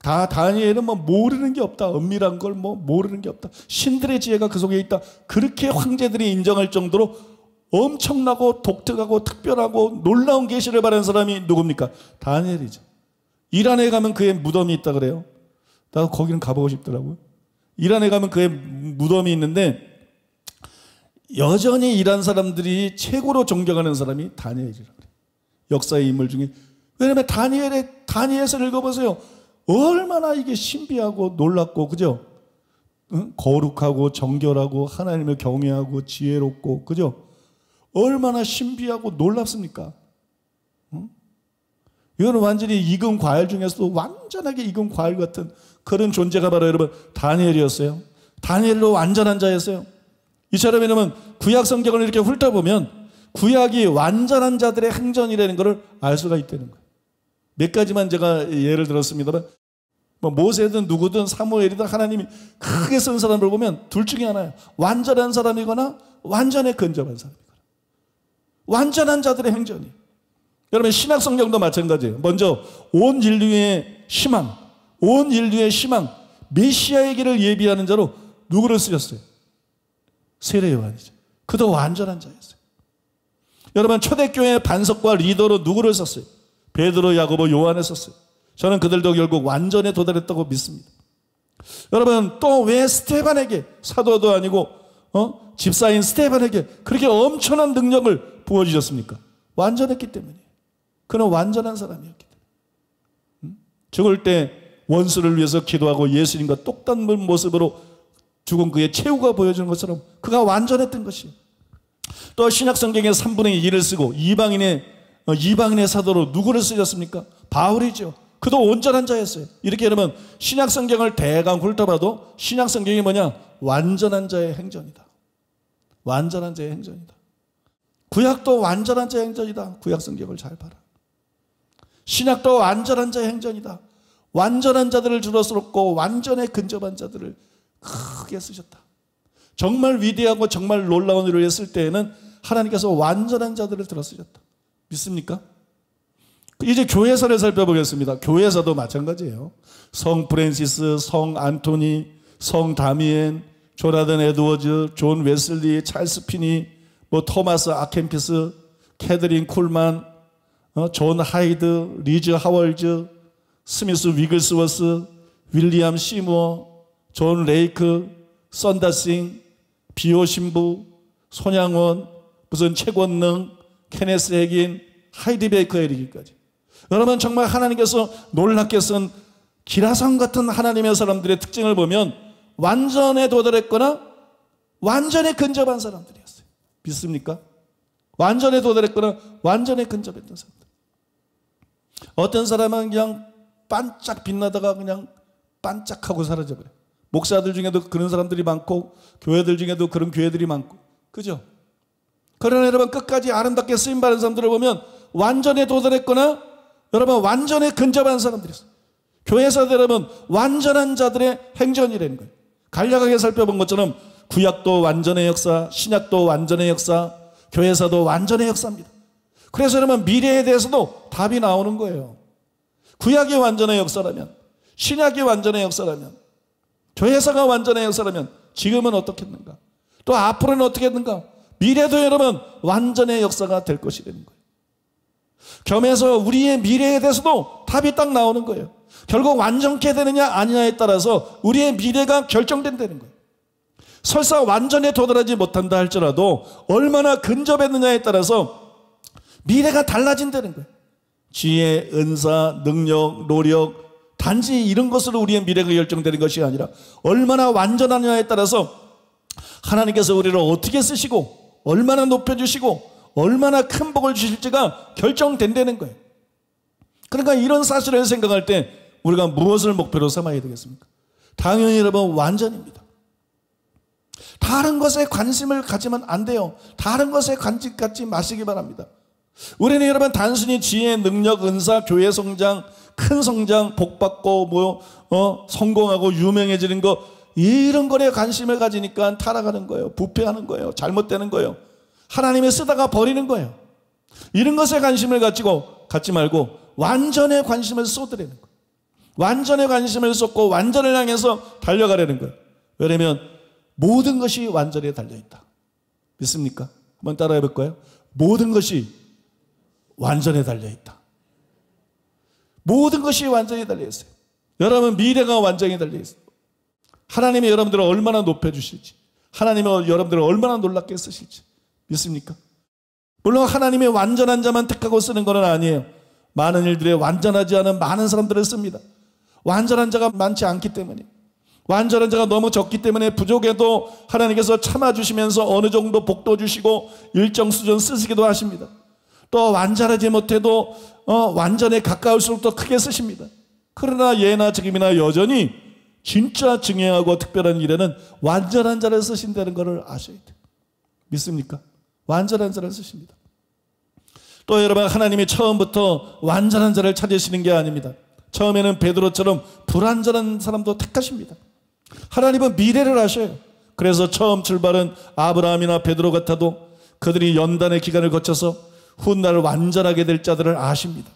다 다니엘은 뭐 모르는 게 없다. 은밀한 걸 뭐 모르는 게 없다. 신들의 지혜가 그 속에 있다. 그렇게 황제들이 인정할 정도로 엄청나고 독특하고 특별하고 놀라운 계시를 바라는 사람이 누굽니까? 다니엘이죠. 이란에 가면 그의 무덤이 있다 그래요. 나 거기는 가보고 싶더라고요. 이란에 가면 그의 무덤이 있는데 여전히 이란 사람들이 최고로 존경하는 사람이 다니엘이라고 그래요. 역사의 인물 중에 왜냐하면 다니엘의 다니엘서 에 읽어보세요. 얼마나 이게 신비하고 놀랍고 그죠? 응? 거룩하고 정결하고 하나님을 경외하고 지혜롭고 그죠? 얼마나 신비하고 놀랍습니까? 응? 이거는 완전히 익은 과일 중에서도 완전하게 익은 과일 같은 그런 존재가 바로 여러분 다니엘이었어요. 다니엘로 완전한 자였어요. 이처럼 여러분 구약 성경을 이렇게 훑어보면 구약이 완전한 자들의 행전이라는 것을 알 수가 있다는 거예요. 몇 가지만 제가 예를 들었습니다만 뭐 모세든 누구든 사무엘이든 하나님이 크게 쓴 사람을 보면 둘 중에 하나예요. 완전한 사람이거나 완전에 근접한 사람이거나 완전한 자들의 행전이. 여러분 신학 성경도 마찬가지예요. 먼저 온 인류의 희망, 온 인류의 희망, 메시아의 길을 예비하는 자로 누구를 쓰셨어요? 세례 요한이죠. 그도 완전한 자였어요. 여러분 초대교회 반석과 리더로 누구를 썼어요? 베드로, 야고보, 요한에 썼어요. 저는 그들도 결국 완전에 도달했다고 믿습니다. 여러분 또 왜 스테반에게 사도도 아니고 어? 집사인 스테반에게 그렇게 엄청난 능력을 부어주셨습니까? 완전했기 때문이에요. 그는 완전한 사람이었기 때문에. 음? 죽을 때 원수를 위해서 기도하고 예수님과 똑닮은 모습으로 죽은 그의 최후가 보여주는 것처럼 그가 완전했던 것이에요. 또 신약성경에 3분의 2를 쓰고 이방인의 어, 이방인의 사도로 누구를 쓰셨습니까? 바울이죠. 그도 온전한 자였어요. 이렇게 여러분 신약 성경을 대강 훑어봐도 신약 성경이 뭐냐? 완전한 자의 행전이다. 완전한 자의 행전이다. 구약도 완전한 자의 행전이다. 구약 성경을 잘 봐라. 신약도 완전한 자의 행전이다. 완전한 자들을 줄어스고 완전에 근접한 자들을 크게 쓰셨다. 정말 위대하고 정말 놀라운 일을 했을 때에는 하나님께서 완전한 자들을 들어 쓰셨다. 믿습니까? 이제 교회사를 살펴보겠습니다. 교회사도 마찬가지예요. 성 프랜시스, 성 안토니, 성 다미엔, 조나단 에드워즈, 존 웨슬리, 찰스 피니, 뭐 토마스 아켄피스, 캐드린 쿨만, 어, 존 하이드, 리즈 하월즈, 스미스 위글스워스, 윌리엄 시무어, 존 레이크, 썬다싱, 비오 신부, 손양원, 무슨 최권능, 케네스 핵인 하이드베이커의 일기까지. 여러분 정말 하나님께서 놀랍게 쓴 기라성 같은 하나님의 사람들의 특징을 보면 완전에 도달했거나 완전히 근접한 사람들이었어요. 믿습니까? 완전히 도달했거나 완전히 근접했던 사람들. 어떤 사람은 그냥 반짝 빛나다가 그냥 반짝하고 사라져버려요. 목사들 중에도 그런 사람들이 많고 교회들 중에도 그런 교회들이 많고 그죠? 그러나 여러분 끝까지 아름답게 쓰임받은 사람들을 보면 완전히 도달했거나 여러분 완전히 근접한 사람들이 있어요. 교회에서 여러분 완전한 자들의 행전이라는 거예요. 간략하게 살펴본 것처럼 구약도 완전의 역사, 신약도 완전의 역사, 교회사도 완전의 역사입니다. 그래서 여러분 미래에 대해서도 답이 나오는 거예요. 구약이 완전의 역사라면, 신약이 완전의 역사라면, 교회사가 완전의 역사라면 지금은 어떻겠는가? 또 앞으로는 어떻겠는가? 미래도 여러분 완전의 역사가 될 것이라는 거예요. 겸해서 우리의 미래에 대해서도 답이 딱 나오는 거예요. 결국 완전케 되느냐 아니냐에 따라서 우리의 미래가 결정된다는 거예요. 설사 완전히 도달하지 못한다 할지라도 얼마나 근접했느냐에 따라서 미래가 달라진다는 거예요. 지혜, 은사, 능력, 노력, 단지 이런 것으로 우리의 미래가 결정되는 것이 아니라 얼마나 완전하냐에 따라서 하나님께서 우리를 어떻게 쓰시고 얼마나 높여주시고 얼마나 큰 복을 주실지가 결정된다는 거예요. 그러니까 이런 사실을 생각할 때 우리가 무엇을 목표로 삼아야 되겠습니까? 당연히 여러분 완전입니다. 다른 것에 관심을 가지면 안 돼요. 다른 것에 관심 갖지 마시기 바랍니다. 우리는 여러분 단순히 지혜, 능력, 은사, 교회 성장, 큰 성장, 복 받고 뭐 어, 성공하고 유명해지는 거 이런 거에 관심을 가지니까 타락하는 거예요. 부패하는 거예요. 잘못되는 거예요. 하나님의 쓰다가 버리는 거예요. 이런 것에 관심을 가지고 갖지 말고 완전의 관심을 쏟으려는 거예요. 완전의 관심을 쏟고 완전을 향해서 달려가려는 거예요. 왜냐면 모든 것이 완전히 달려 있다. 믿습니까? 한번 따라해 볼까요? 모든 것이 완전히 달려 있다. 모든 것이 완전히 달려 있어요. 여러분 미래가 완전히 달려 있어요. 하나님이 여러분들을 얼마나 높여주실지, 하나님이 여러분들을 얼마나 놀랍게 쓰실지 믿습니까? 물론 하나님의 완전한 자만 택하고 쓰는 것은 아니에요. 많은 일들에 완전하지 않은 많은 사람들을 씁니다. 완전한 자가 많지 않기 때문에 완전한 자가 너무 적기 때문에 부족에도 하나님께서 참아주시면서 어느 정도 복도 주시고 일정 수준 쓰시기도 하십니다. 또 완전하지 못해도 어, 완전에 가까울수록 더 크게 쓰십니다. 그러나 예나 지금이나 여전히 진짜 증행하고 특별한 일에는 완전한 자를 쓰신다는 것을 아셔야 돼요. 믿습니까? 완전한 자를 쓰십니다. 또 여러분 하나님이 처음부터 완전한 자를 찾으시는 게 아닙니다. 처음에는 베드로처럼 불완전한 사람도 택하십니다. 하나님은 미래를 아셔요. 그래서 처음 출발은 아브라함이나 베드로 같아도 그들이 연단의 기간을 거쳐서 훗날 완전하게 될 자들을 아십니다.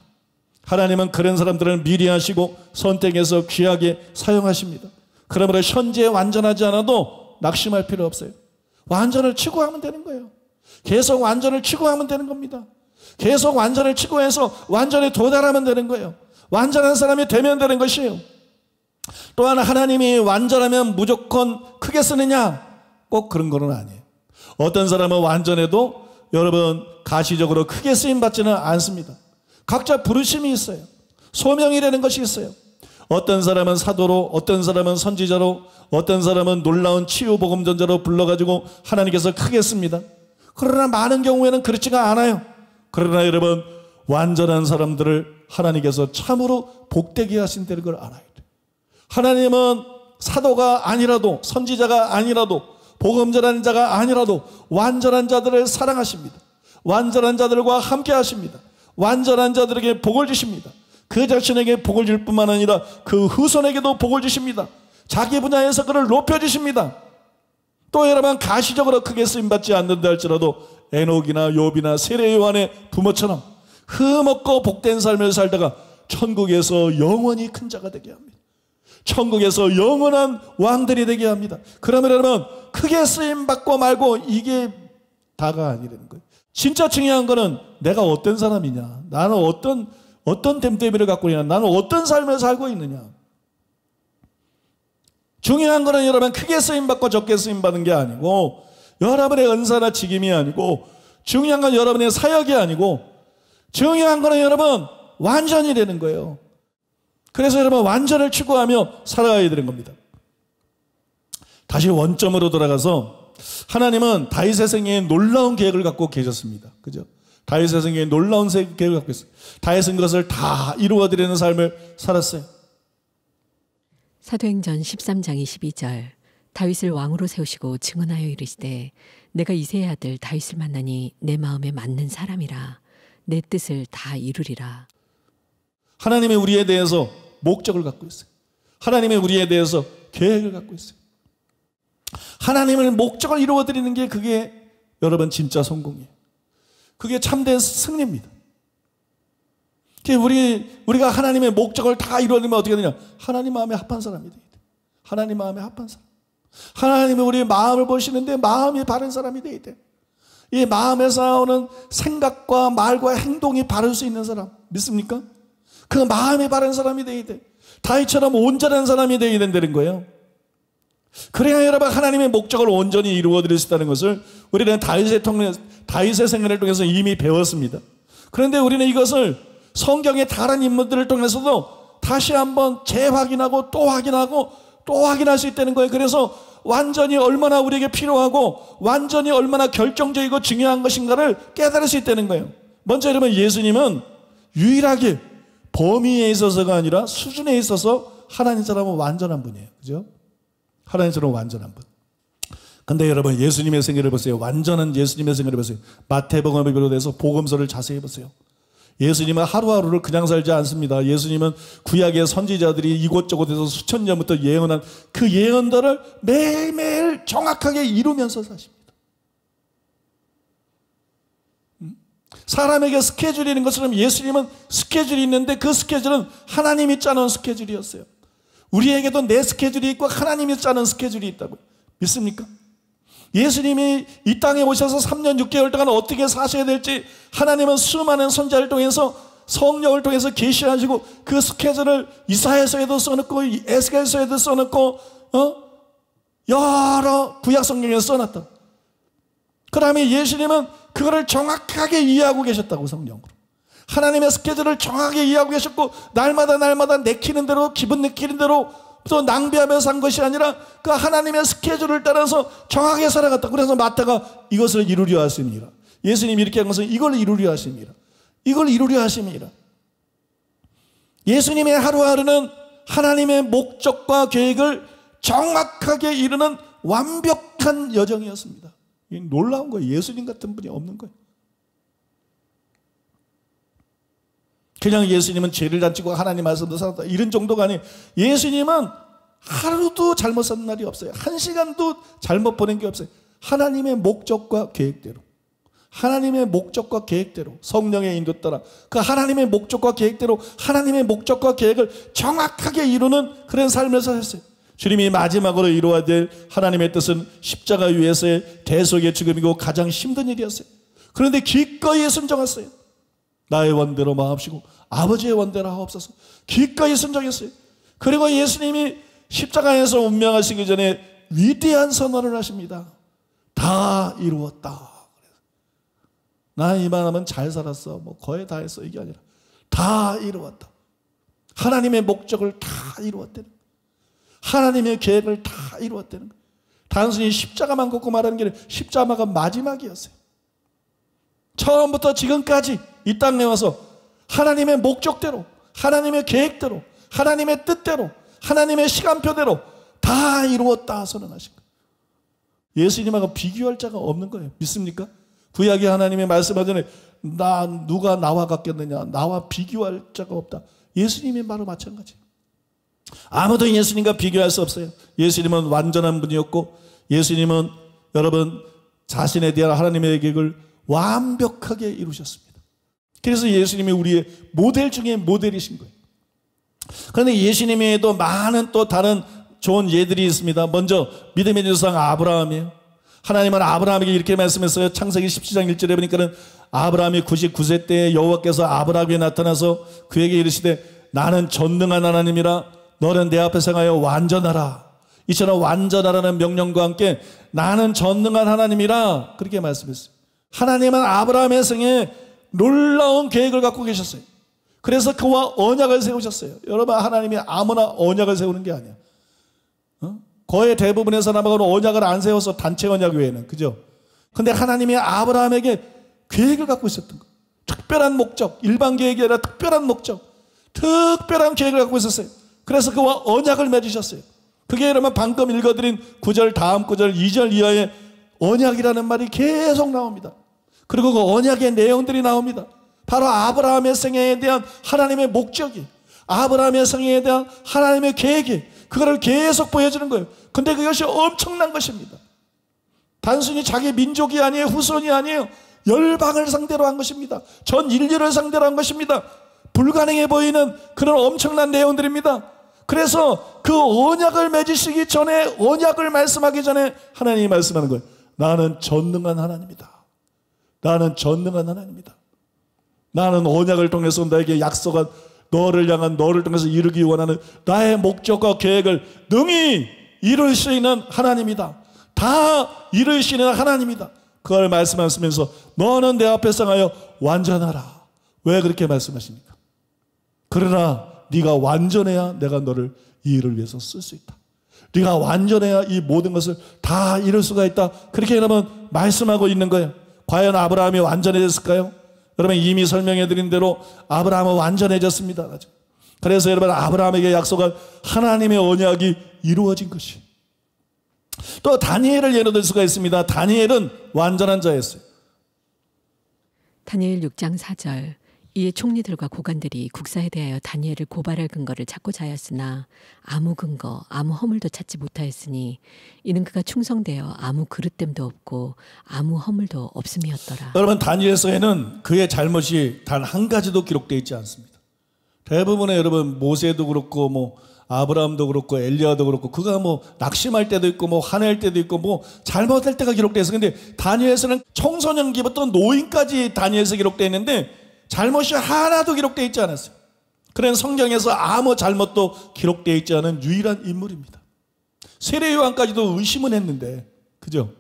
하나님은 그런 사람들을 미리 하시고 선택해서 귀하게 사용하십니다. 그러므로 현재 완전하지 않아도 낙심할 필요 없어요. 완전을 추구하면 되는 거예요. 계속 완전을 추구하면 되는 겁니다. 계속 완전을 추구해서 완전히 도달하면 되는 거예요. 완전한 사람이 되면 되는 것이에요. 또한 하나님이 완전하면 무조건 크게 쓰느냐? 꼭 그런 거는 아니에요. 어떤 사람은 완전해도 여러분 가시적으로 크게 쓰임 받지는 않습니다. 각자 부르심이 있어요. 소명이라는 것이 있어요. 어떤 사람은 사도로, 어떤 사람은 선지자로, 어떤 사람은 놀라운 치유복음 전자로 불러가지고 하나님께서 크게 씁니다. 그러나 많은 경우에는 그렇지가 않아요. 그러나 여러분, 완전한 사람들을 하나님께서 참으로 복되게 하신다는 걸 알아야 돼요. 하나님은 사도가 아니라도, 선지자가 아니라도, 복음전한 자가 아니라도, 완전한 자들을 사랑하십니다. 완전한 자들과 함께 하십니다. 완전한 자들에게 복을 주십니다. 그 자신에게 복을 줄 뿐만 아니라 그 후손에게도 복을 주십니다. 자기 분야에서 그를 높여주십니다. 또 여러분 가시적으로 크게 쓰임받지 않는다 할지라도 에녹이나 요비나 세례요한의 부모처럼 흠없고 복된 삶을 살다가 천국에서 영원히 큰 자가 되게 합니다. 천국에서 영원한 왕들이 되게 합니다. 그러면 여러분 크게 쓰임받고 말고 이게 다가 아니라는 거예요. 진짜 중요한 거는 내가 어떤 사람이냐. 나는 어떤, 어떤 댐댐이를 갖고 있냐. 나는 어떤 삶을 살고 있느냐. 중요한 거는 여러분 크게 쓰임받고 적게 쓰임받는 게 아니고 여러분의 은사나 직임이 아니고 중요한 건 여러분의 사역이 아니고 중요한 거는 여러분 완전히 되는 거예요. 그래서 여러분 완전을 추구하며 살아가야 되는 겁니다. 다시 원점으로 돌아가서 하나님은 다윗의 생에 놀라운 계획을 갖고 계셨습니다. 그죠? 다윗의 생에 놀라운 계획을 갖고 있어요. 다윗은 그것을 다 이루어드리는 삶을 살았어요. 사도행전 13장 22절 다윗을 왕으로 세우시고 증언하여 이르시되 내가 이세의 아들 다윗을 만나니 내 마음에 맞는 사람이라 내 뜻을 다 이루리라. 하나님의 우리에 대해서 목적을 갖고 있어요. 하나님의 우리에 대해서 계획을 갖고 있어요. 하나님을 목적을 이루어드리는 게 그게 여러분 진짜 성공이에요. 그게 참된 승리입니다. 우리, 우리가 하나님의 목적을 다 이루어내면 어떻게 되냐? 하나님 마음에 합한 사람이 돼야 돼. 하나님 마음에 합한 사람. 하나님이 우리 마음을 보시는데 마음이 바른 사람이 돼야 돼. 이 마음에서 오는 생각과 말과 행동이 바를 수 있는 사람. 믿습니까? 그 마음이 바른 사람이 돼야 돼. 다이처럼 온전한 사람이 돼야 된다는 거예요. 그래야 여러분 하나님의 목적을 온전히 이루어 드릴 수 있다는 것을 우리는 다윗의 통해 다윗의 생활을 통해서 이미 배웠습니다. 그런데 우리는 이것을 성경의 다른 인물들을 통해서도 다시 한번 재확인하고 또 확인하고 또 확인할 수 있다는 거예요. 그래서 완전히 얼마나 우리에게 필요하고 완전히 얼마나 결정적이고 중요한 것인가를 깨달을 수 있다는 거예요. 먼저 여러분 예수님은 유일하게 범위에 있어서가 아니라 수준에 있어서 하나님 사람은 완전한 분이에요. 그죠? 하나님처럼 완전한 분. 근데 여러분 예수님의 생애를 보세요. 완전한 예수님의 생애를 보세요. 마태복음을 비롯해서 복음서를 자세히 보세요. 예수님은 하루하루를 그냥 살지 않습니다. 예수님은 구약의 선지자들이 이곳저곳에서 수천 년부터 예언한 그 예언들을 매일매일 정확하게 이루면서 사십니다. 음? 사람에게 스케줄이 있는 것처럼 예수님은 스케줄이 있는데 그 스케줄은 하나님이 짜놓은 스케줄이었어요. 우리에게도 내 스케줄이 있고 하나님이 짜는 스케줄이 있다고 믿습니까? 예수님이 이 땅에 오셔서 3년 6개월 동안 어떻게 사셔야 될지 하나님은 수많은 선자를 통해서 성령을 통해서 계시하시고 그 스케줄을 이사야서에도 써놓고 에스겔서에도 써놓고 어? 여러 구약 성경에 써놨다. 그다음에 예수님은 그거를 정확하게 이해하고 계셨다고 성령으로. 하나님의 스케줄을 정확하게 이해하고 계셨고 날마다 날마다 내키는 대로 기분 느끼는 대로 또 낭비하면서 한 것이 아니라 그 하나님의 스케줄을 따라서 정확하게 살아갔다. 그래서 마태가 이것을 이루려 하십니다. 예수님이 이렇게 한 것은 이걸 이루려 하십니다. 이걸 이루려 하십니다. 예수님의 하루하루는 하나님의 목적과 계획을 정확하게 이루는 완벽한 여정이었습니다. 놀라운 거예요. 예수님 같은 분이 없는 거예요. 그냥 예수님은 죄를 다치고 하나님 말씀도 살았다. 이런 정도가 아니 에요 예수님은 하루도 잘못 산 날이 없어요. 한 시간도 잘못 보낸 게 없어요. 하나님의 목적과 계획대로. 하나님의 목적과 계획대로 성령의 인도 따라 그 하나님의 목적과 계획대로 하나님의 목적과 계획을 정확하게 이루는 그런 삶에서했어요 주님이 마지막으로 이루어야 될 하나님의 뜻은 십자가 위에서의 대속의 죽음이고 가장 힘든 일이었어요. 그런데 기꺼이 순정했어요 나의 원대로 마옵시고 아버지의 원대로 하옵소서 기꺼이 순종했어요. 그리고 예수님이 십자가에서 운명하시기 전에 위대한 선언을 하십니다. 다 이루었다. 나 이만하면 잘 살았어. 뭐 거의 다 했어. 이게 아니라 다 이루었다. 하나님의 목적을 다 이루었다는 하나님의 계획을 다 이루었다는 단순히 십자가만 걷고 말하는 게 아니라 십자가가 마지막이었어요. 처음부터 지금까지 이 땅에 와서 하나님의 목적대로, 하나님의 계획대로, 하나님의 뜻대로, 하나님의 시간표대로 다 이루었다 선언하신 거예요. 예수님하고 비교할 자가 없는 거예요. 믿습니까? 구약의 하나님의 말씀하전에 나 누가 나와 같겠느냐? 나와 비교할 자가 없다. 예수님의 말로 마찬가지. 아무도 예수님과 비교할 수 없어요. 예수님은 완전한 분이었고 예수님은 여러분 자신에 대한 하나님의 계획을 완벽하게 이루셨습니다. 그래서 예수님이 우리의 모델 중에 모델이신 거예요. 그런데 예수님에도 많은 또 다른 좋은 예들이 있습니다. 먼저 믿음의 조상 아브라함이에요. 하나님은 아브라함에게 이렇게 말씀했어요. 창세기 17장 1절에 보니까는 아브라함이 99세 때 여호와께서 아브라함에게 나타나서 그에게 이르시되 나는 전능한 하나님이라 너는 내 앞에 생하여 완전하라. 이처럼 완전하라는 명령과 함께 나는 전능한 하나님이라 그렇게 말씀했어요. 하나님은 아브라함의 생에 놀라운 계획을 갖고 계셨어요. 그래서 그와 언약을 세우셨어요. 여러분 하나님이 아무나 언약을 세우는 게 아니야. 어? 거의 대부분의 사람하고는 언약을 안 세워서 단체 언약 외에는 그죠? 근데 하나님이 아브라함에게 계획을 갖고 있었던 거. 특별한 목적, 일반 계획이 아니라 특별한 목적, 특별한 계획을 갖고 있었어요. 그래서 그와 언약을 맺으셨어요. 그게 여러분 방금 읽어드린 9절 다음 9절 2절 이하의 언약이라는 말이 계속 나옵니다. 그리고 그 언약의 내용들이 나옵니다. 바로 아브라함의 생애에 대한 하나님의 목적이 아브라함의 생애에 대한 하나님의 계획이 그거를 계속 보여주는 거예요. 근데 그것이 엄청난 것입니다. 단순히 자기 민족이 아니에요. 후손이 아니에요. 열방을 상대로 한 것입니다. 전 인류를 상대로 한 것입니다. 불가능해 보이는 그런 엄청난 내용들입니다. 그래서 그 언약을 맺으시기 전에 언약을 말씀하기 전에 하나님이 말씀하는 거예요. 나는 전능한 하나님이다. 나는 전능한 하나님이다. 나는 언약을 통해서 나에게 약속한 너를 향한 너를 통해서 이루기 원하는 나의 목적과 계획을 능히 이룰 수 있는 하나님이다. 다 이룰 수 있는 하나님이다. 그걸 말씀하시면서 너는 내 앞에 상하여 완전하라. 왜 그렇게 말씀하십니까? 그러나 네가 완전해야 내가 너를 이 일을 위해서 쓸 수 있다. 네가 완전해야 이 모든 것을 다 이룰 수가 있다. 그렇게 여러분 말씀하고 있는 거예요. 과연 아브라함이 완전해졌을까요? 여러분 이미 설명해 드린 대로 아브라함은 완전해졌습니다. 그래서 여러분 아브라함에게 약속한 하나님의 언약이 이루어진 것이. 또 다니엘을 예로 들 수가 있습니다. 다니엘은 완전한 자였어요. 다니엘 6장 4절 이에 총리들과 고관들이 국사에 대하여 다니엘을 고발할 근거를 찾고자 하였으나 아무 근거, 아무 허물도 찾지 못하였으니 이는 그가 충성되어 아무 그릇됨도 없고 아무 허물도 없음이었더라. 여러분 다니엘서에는 그의 잘못이 단 한 가지도 기록되어 있지 않습니다. 대부분의 여러분 모세도 그렇고 뭐 아브라함도 그렇고 엘리야도 그렇고 그가 뭐 낙심할 때도 있고 뭐 화낼 때도 있고 뭐 잘못할 때가 기록돼서 근데 다니엘서는 청소년기부터 노인까지 다니엘서 기록돼 있는데 잘못이 하나도 기록되어 있지 않았어요. 그는 성경에서 아무 잘못도 기록되어 있지 않은 유일한 인물입니다. 세례요한까지도 의심은 했는데, 그죠?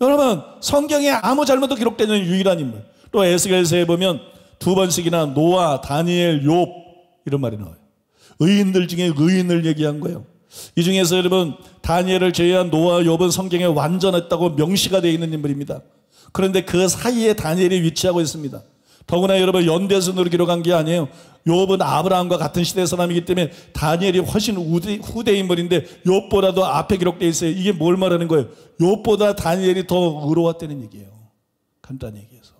여러분, 성경에 아무 잘못도 기록되는 유일한 인물. 또 에스겔서에 보면 두 번씩이나 노아, 다니엘, 욥 이런 말이 나와요. 의인들 중에 의인을 얘기한 거예요. 이 중에서 여러분 다니엘을 제외한 노아, 욥은 성경에 완전했다고 명시가 되어 있는 인물입니다. 그런데 그 사이에 다니엘이 위치하고 있습니다. 더구나 여러분 연대순으로 기록한 게 아니에요. 욥은 아브라함과 같은 시대 사람이기 때문에 다니엘이 훨씬 우대, 후대 인물인데 욥보다도 앞에 기록돼 있어요. 이게 뭘 말하는 거예요? 욥보다 다니엘이 더 의로웠다는 얘기예요. 간단히 얘기해서.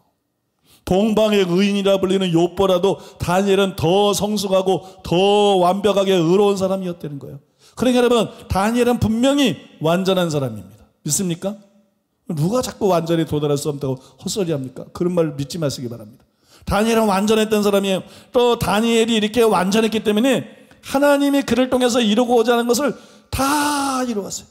동방의 의인이라 불리는 욥보라도 다니엘은 더 성숙하고 더 완벽하게 의로운 사람이었다는 거예요. 그러니까 여러분 다니엘은 분명히 완전한 사람입니다. 믿습니까? 누가 자꾸 완전히 도달할 수 없다고 헛소리합니까? 그런 말 믿지 마시기 바랍니다. 다니엘은 완전했던 사람이에요. 또 다니엘이 이렇게 완전했기 때문에 하나님이 그를 통해서 이루고자 하는 것을 다 이루었어요.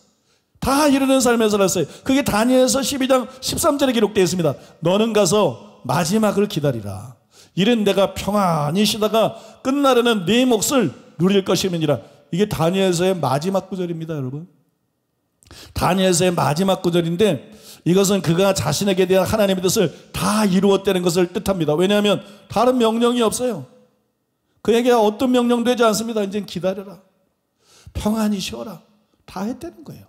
다 이루는 삶을 살았어요. 그게 다니엘서 12장 13절에 기록되어 있습니다. 너는 가서 마지막을 기다리라. 이른 내가 평안히 쉬다가 끝나려는 네 몫을 누릴 것이니라. 이게 다니엘서의 마지막 구절입니다, 여러분. 다니엘서의 마지막 구절인데 이것은 그가 자신에게 대한 하나님의 뜻을 다 이루었다는 것을 뜻합니다. 왜냐하면 다른 명령이 없어요. 그에게 어떤 명령도 되지 않습니다. 이제 기다려라. 평안히 쉬어라. 다 했다는 거예요.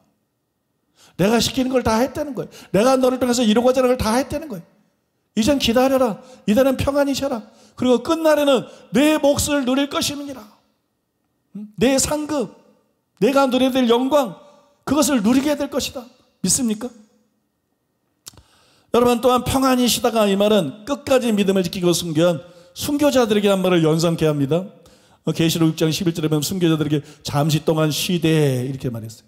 내가 시키는 걸 다 했다는 거예요. 내가 너를 통해서 이루고자 하는 걸 다 했다는 거예요. 이젠 기다려라. 이제는 평안히 쉬어라. 그리고 끝날에는 내 몫을 누릴 것이니라. 음? 내 상급, 내가 누려야 될 영광, 그것을 누리게 될 것이다. 믿습니까? 여러분 또한 평안히 쉬다가 이 말은 끝까지 믿음을 지키고 순교한 순교자들에게 한 말을 연상케 합니다. 계시록 6장 11절에 보면 순교자들에게 잠시 동안 쉬되 이렇게 말했어요.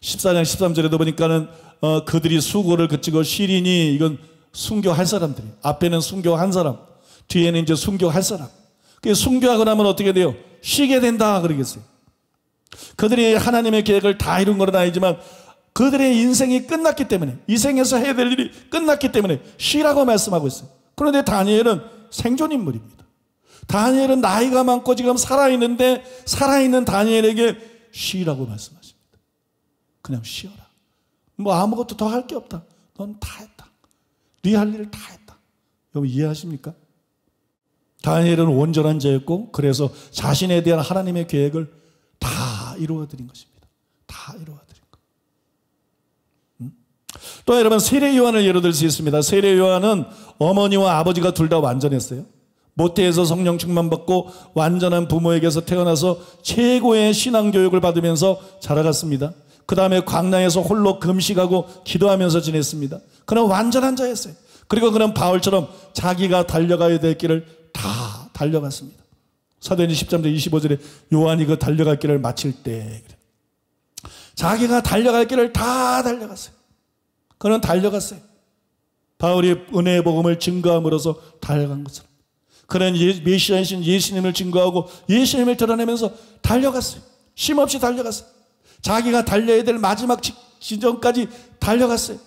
14장 13절에도 보니까는 어, 그들이 수고를 그치고 쉬리니 이건 순교한 사람들이 앞에는 순교한 사람 뒤에는 이제 순교할 사람. 그 순교하고 나면 어떻게 돼요? 쉬게 된다 그러겠어요. 그들이 하나님의 계획을 다 이룬 것은 아니지만 그들의 인생이 끝났기 때문에 이 생에서 해야 될 일이 끝났기 때문에 쉬라고 말씀하고 있어요. 그런데 다니엘은 생존 인물입니다. 다니엘은 나이가 많고 지금 살아있는데 살아있는 다니엘에게 쉬라고 말씀하십니다. 그냥 쉬어라. 뭐 아무것도 더 할 게 없다. 넌 다 했다. 네 할 일을 다 했다. 여러분 이해하십니까? 다니엘은 온전한 자였고 그래서 자신에 대한 하나님의 계획을 다 이루어드린 것입니다. 다 이루어드린 것. 음? 또 여러분 세례 요한을 예로 들 수 있습니다. 세례 요한은 어머니와 아버지가 둘 다 완전했어요. 모태에서 성령 충만 받고 완전한 부모에게서 태어나서 최고의 신앙 교육을 받으면서 자라갔습니다. 그 다음에 광야에서 홀로 금식하고 기도하면서 지냈습니다. 그는 완전한 자였어요. 그리고 그는 바울처럼 자기가 달려가야 될 길을 다 달려갔습니다. 사도행전 13장 25절에 요한이 그 달려갈 길을 마칠 때 자기가 달려갈 길을 다 달려갔어요. 그는 달려갔어요. 바울이 은혜의 복음을 증거함으로써 달려간 것처럼. 그는 예, 메시아이신 예수님을 증거하고 예수님을 드러내면서 달려갔어요. 쉼없이 달려갔어요. 자기가 달려야 될 마지막 지점까지 달려갔어요.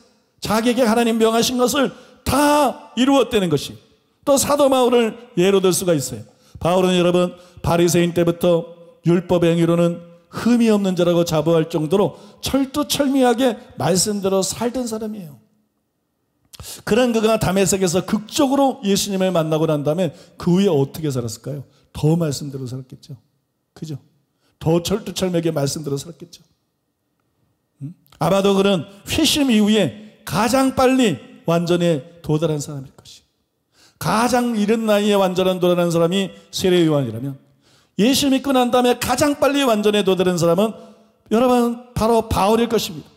자기에게 하나님 명하신 것을 다 이루었다는 것이. 또 사도 마을을 예로 들 수가 있어요. 바울은 여러분 바리새인 때부터 율법 행위로는 흠이 없는 자라고 자부할 정도로 철두철미하게 말씀대로 살던 사람이에요. 그런 그가 담에색에서 극적으로 예수님을 만나고 난 다음에 그 후에 어떻게 살았을까요? 더 말씀대로 살았겠죠. 그죠? 더 철두철미하게 말씀대로 살았겠죠. 음? 아마도 그는 회심 이후에 가장 빨리 완전히 도달한 사람일 것이요. 가장 이른 나이에 완전한 도달한 사람이 세례 요한이라면 예수 믿고 난 다음에 가장 빨리 완전해 도달한 사람은 여러분 바로 바울일 것입니다.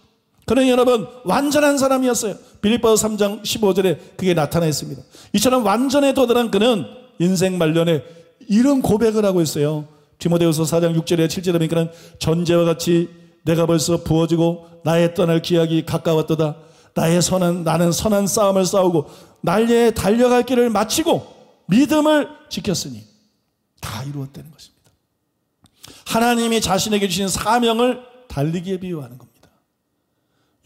그는 여러분 완전한 사람이었어요. 빌립보서 3장 15절에 그게 나타나 있습니다. 이처럼 완전해 도달한 그는 인생 말년에 이런 고백을 하고 있어요. 디모데후서 4장 6절에 7절에 보니까는 전제와 같이 내가 벌써 부어지고 나의 떠날 기약이 가까웠도다. 나의 선한 나는 선한 싸움을 싸우고 날려에 달려갈 길을 마치고 믿음을 지켰으니 다 이루었다는 것입니다. 하나님이 자신에게 주신 사명을 달리기에 비유하는 겁니다.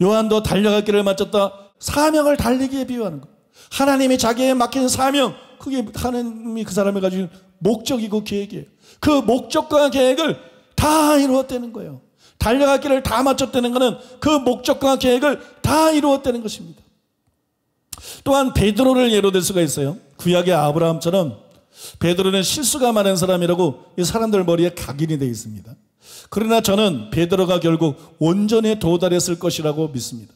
요한도 달려갈 길을 마쳤다. 사명을 달리기에 비유하는 겁니다. 하나님이 자기에 맡긴 사명, 그게 하나님이 그 사람을 가진 목적이고 계획이에요. 그 목적과 계획을 다 이루었다는 거예요. 달려갈 길을 다 마쳤다는 것은 그 목적과 계획을 다 이루었다는 것입니다. 또한 베드로를 예로 들 수가 있어요. 구약의 아브라함처럼 베드로는 실수가 많은 사람이라고 이 사람들 머리에 각인이 되어 있습니다. 그러나 저는 베드로가 결국 온전에 도달했을 것이라고 믿습니다.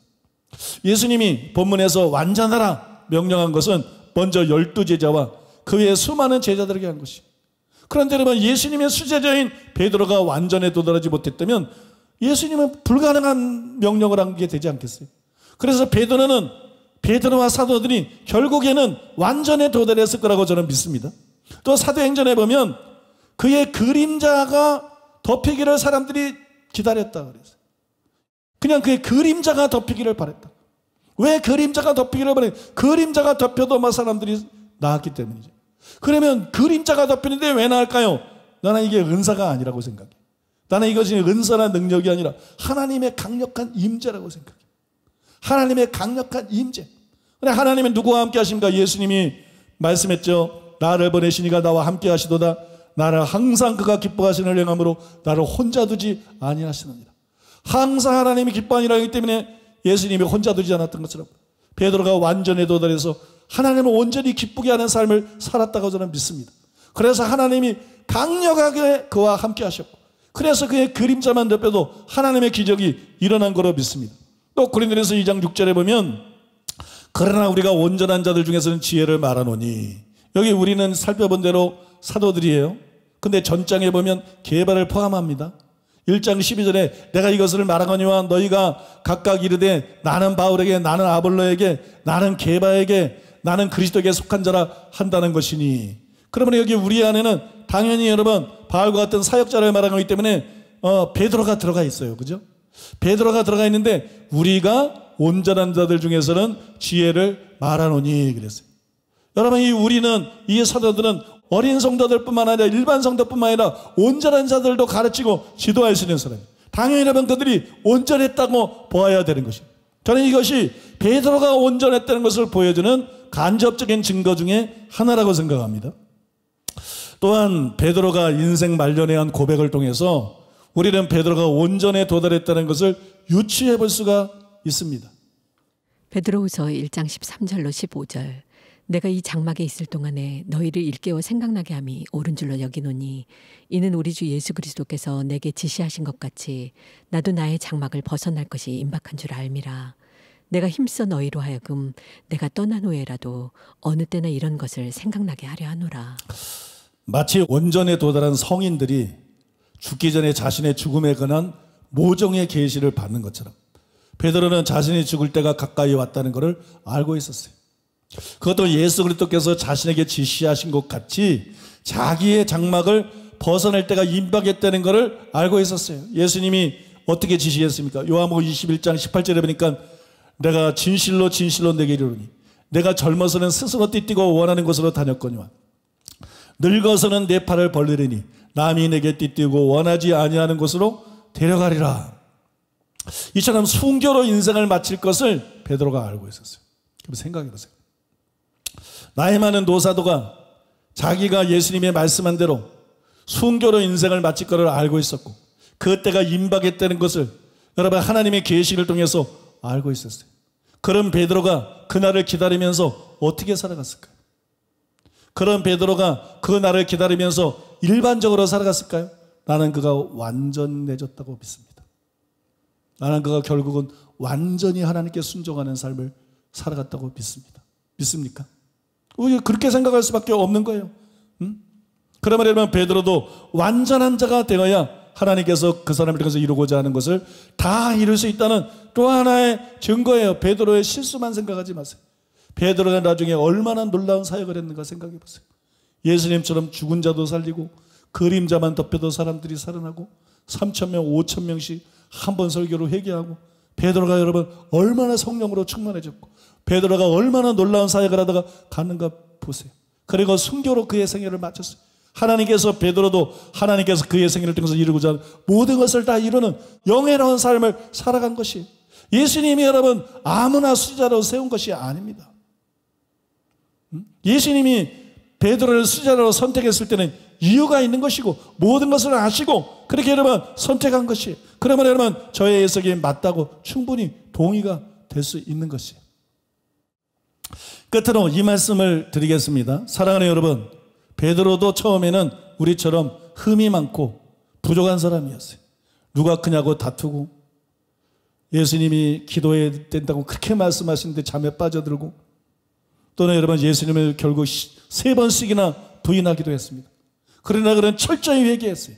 예수님이 본문에서 완전하라 명령한 것은 먼저 열두 제자와 그외 수많은 제자들에게 한 것이. 그런데 여러분 예수님의 수제자인 베드로가 완전에 도달하지 못했다면 예수님은 불가능한 명령을 한 게 되지 않겠어요? 그래서 베드로는 베드로와 사도들이 결국에는 완전에 도달했을 거라고 저는 믿습니다. 또 사도행전에 보면 그의 그림자가 덮이기를 사람들이 기다렸다 그랬어요. 그냥 그의 그림자가 덮이기를 바랬다. 왜 그림자가 덮이기를 바래? 그림자가 덮여도 막 사람들이 나왔기 때문이죠. 그러면 그림자가 덮이는데 왜 나을까요? 나는 이게 은사가 아니라고 생각해. 나는 이것이 은사나 능력이 아니라 하나님의 강력한 임재라고 생각해. 하나님의 강력한 임재. 그냥 하나님이 누구와 함께 하십니까? 예수님이 말씀했죠. 나를 보내신 이가 나와 함께 하시도다. 나를 항상 그가 기뻐하시는 행함으로 나를 혼자 두지 아니하시느니라. 항상 하나님이 기뻐하니라 하기 때문에 예수님이 혼자 두지 않았던 것처럼 베드로가 완전히 도달해서 하나님을 온전히 기쁘게 하는 삶을 살았다고 저는 믿습니다. 그래서 하나님이 강력하게 그와 함께 하셨고 그래서 그의 그림자만 덮여도 하나님의 기적이 일어난 거로 믿습니다. 또 고린도전서 2장 6절에 보면 그러나 우리가 온전한 자들 중에서는 지혜를 말하노니 여기 우리는 살펴본 대로 사도들이에요. 근데 전장에 보면 개발을 포함합니다. 1장 12절에 내가 이것을 말하거니와 너희가 각각 이르되 나는 바울에게 나는 아볼로에게 나는 개바에게 나는 그리스도에게 속한 자라 한다는 것이니 그러면 여기 우리 안에는 당연히 여러분 바울과 같은 사역자를 말하는 거기 때문에 어, 베드로가 들어가 있어요. 그죠? 베드로가 들어가 있는데 우리가 온전한 자들 중에서는 지혜를 말하노니 그랬어요. 여러분 이 우리는 이 사도들은 어린 성도들뿐만 아니라 일반 성도뿐만 아니라 온전한 자들도 가르치고 지도할 수 있는 사람. 당연히 여러분 그들이 온전했다고 보아야 되는 것입니다. 저는 이것이 베드로가 온전했다는 것을 보여주는 간접적인 증거 중에 하나라고 생각합니다. 또한 베드로가 인생 말년에 한 고백을 통해서 우리는 베드로가 온전에 도달했다는 것을 유추해 볼 수가 있습니다. 베드로후서 1장 13절로 15절 내가 이 장막에 있을 동안에 너희를 일깨워 생각나게 함이 옳은 줄로 여기노니 이는 우리 주 예수 그리스도께서 내게 지시하신 것 같이 나도 나의 장막을 벗어날 것이 임박한 줄 알미라 내가 힘써 너희로 하여금 내가 떠난 후에라도 어느 때나 이런 것을 생각나게 하려 하노라 마치 원전에 도달한 성인들이 죽기 전에 자신의 죽음에 관한 모종의 계시를 받는 것처럼 베드로는 자신이 죽을 때가 가까이 왔다는 것을 알고 있었어요. 그것도 예수 그리스도께서 자신에게 지시하신 것 같이 자기의 장막을 벗어날 때가 임박했다는 것을 알고 있었어요. 예수님이 어떻게 지시했습니까? 요한복음 21장 18절에 보니까 내가 진실로 진실로 내게 이르니 내가 젊어서는 스스로 띠뛰고 원하는 곳으로 다녔거니와 늙어서는 내 팔을 벌리리니 남이 내게 띠뛰고 원하지 아니하는 곳으로 데려가리라. 이처럼 순교로 인생을 마칠 것을 베드로가 알고 있었어요. 그럼 생각해 보세요. 나이 많은 노사도가 자기가 예수님의 말씀한 대로 순교로 인생을 마칠 것을 알고 있었고 그때가 임박했다는 것을 여러분 하나님의 계시를 통해서 알고 있었어요. 그럼 베드로가 그날을 기다리면서 어떻게 살아갔을까요? 그런 베드로가 그 날을 기다리면서 일반적으로 살아갔을까요? 나는 그가 완전해졌다고 믿습니다. 나는 그가 결국은 완전히 하나님께 순종하는 삶을 살아갔다고 믿습니다. 믿습니까? 우 그렇게 생각할 수밖에 없는 거예요. 음? 그러면 여러분 베드로도 완전한 자가 되어야 하나님께서 그 사람을 통해서 이루고자 하는 것을 다 이룰 수 있다는 또 하나의 증거예요. 베드로의 실수만 생각하지 마세요. 베드로가 나중에 얼마나 놀라운 사역을 했는가 생각해 보세요. 예수님처럼 죽은 자도 살리고 그림자만 덮여도 사람들이 살아나고 3천 명, 5천 명씩 한 번 설교로 회개하고 베드로가 여러분 얼마나 성령으로 충만해졌고 베드로가 얼마나 놀라운 사역을 하다가 갔는가 보세요. 그리고 순교로 그의 생애를 마쳤어요. 하나님께서 베드로도 하나님께서 그의 생애를 통해서 이루고자 하는 모든 것을 다 이루는 영예로운 삶을 살아간 것이 예수님이 여러분 아무나 수자로 세운 것이 아닙니다. 예수님이 베드로를 수자로 선택했을 때는 이유가 있는 것이고 모든 것을 아시고 그렇게 여러분 선택한 것이 그러면 여러분 저의 해석이 맞다고 충분히 동의가 될 수 있는 것이에요. 끝으로 이 말씀을 드리겠습니다. 사랑하는 여러분, 베드로도 처음에는 우리처럼 흠이 많고 부족한 사람이었어요. 누가 크냐고 다투고 예수님이 기도해야 된다고 그렇게 말씀하시는데 잠에 빠져들고 또는 여러분 예수님을 결국 세 번씩이나 부인하기도 했습니다. 그러나 그는 철저히 회개했어요.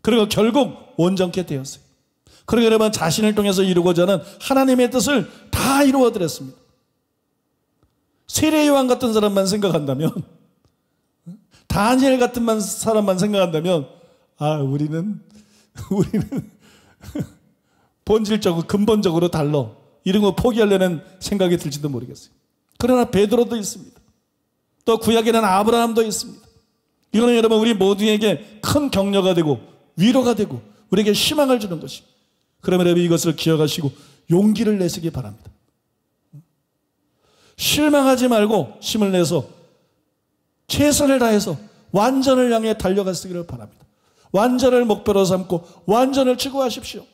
그리고 결국 원정케 되었어요. 그러고 여러분 자신을 통해서 이루고자 하는 하나님의 뜻을 다 이루어드렸습니다. 세례요한 같은 사람만 생각한다면 다니엘 같은 사람만 생각한다면 아 우리는 우리는 본질적으로 근본적으로 달러 이런 거 포기하려는 생각이 들지도 모르겠어요. 그러나 베드로도 있습니다. 또 구약에는 아브라함도 있습니다. 이거는 여러분 우리 모두에게 큰 격려가 되고 위로가 되고 우리에게 희망을 주는 것입니다. 그러면 여러분 이것을 기억하시고 용기를 내시기 바랍니다. 실망하지 말고 힘을 내서 최선을 다해서 완전을 향해 달려가시기를 바랍니다. 완전을 목표로 삼고 완전을 추구하십시오.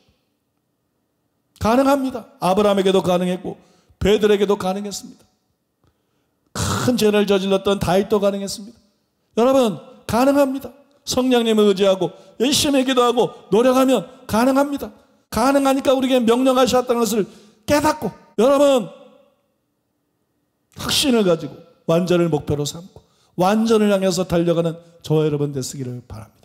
가능합니다. 아브라함에게도 가능했고 베드로에게도 가능했습니다. 큰 죄를 저질렀던 다윗도 가능했습니다. 여러분 가능합니다. 성령님을 의지하고 열심히 기도하고 노력하면 가능합니다. 가능하니까 우리에게 명령하셨다는 것을 깨닫고 여러분 확신을 가지고 완전을 목표로 삼고 완전을 향해서 달려가는 저와 여러분 되시기를 바랍니다.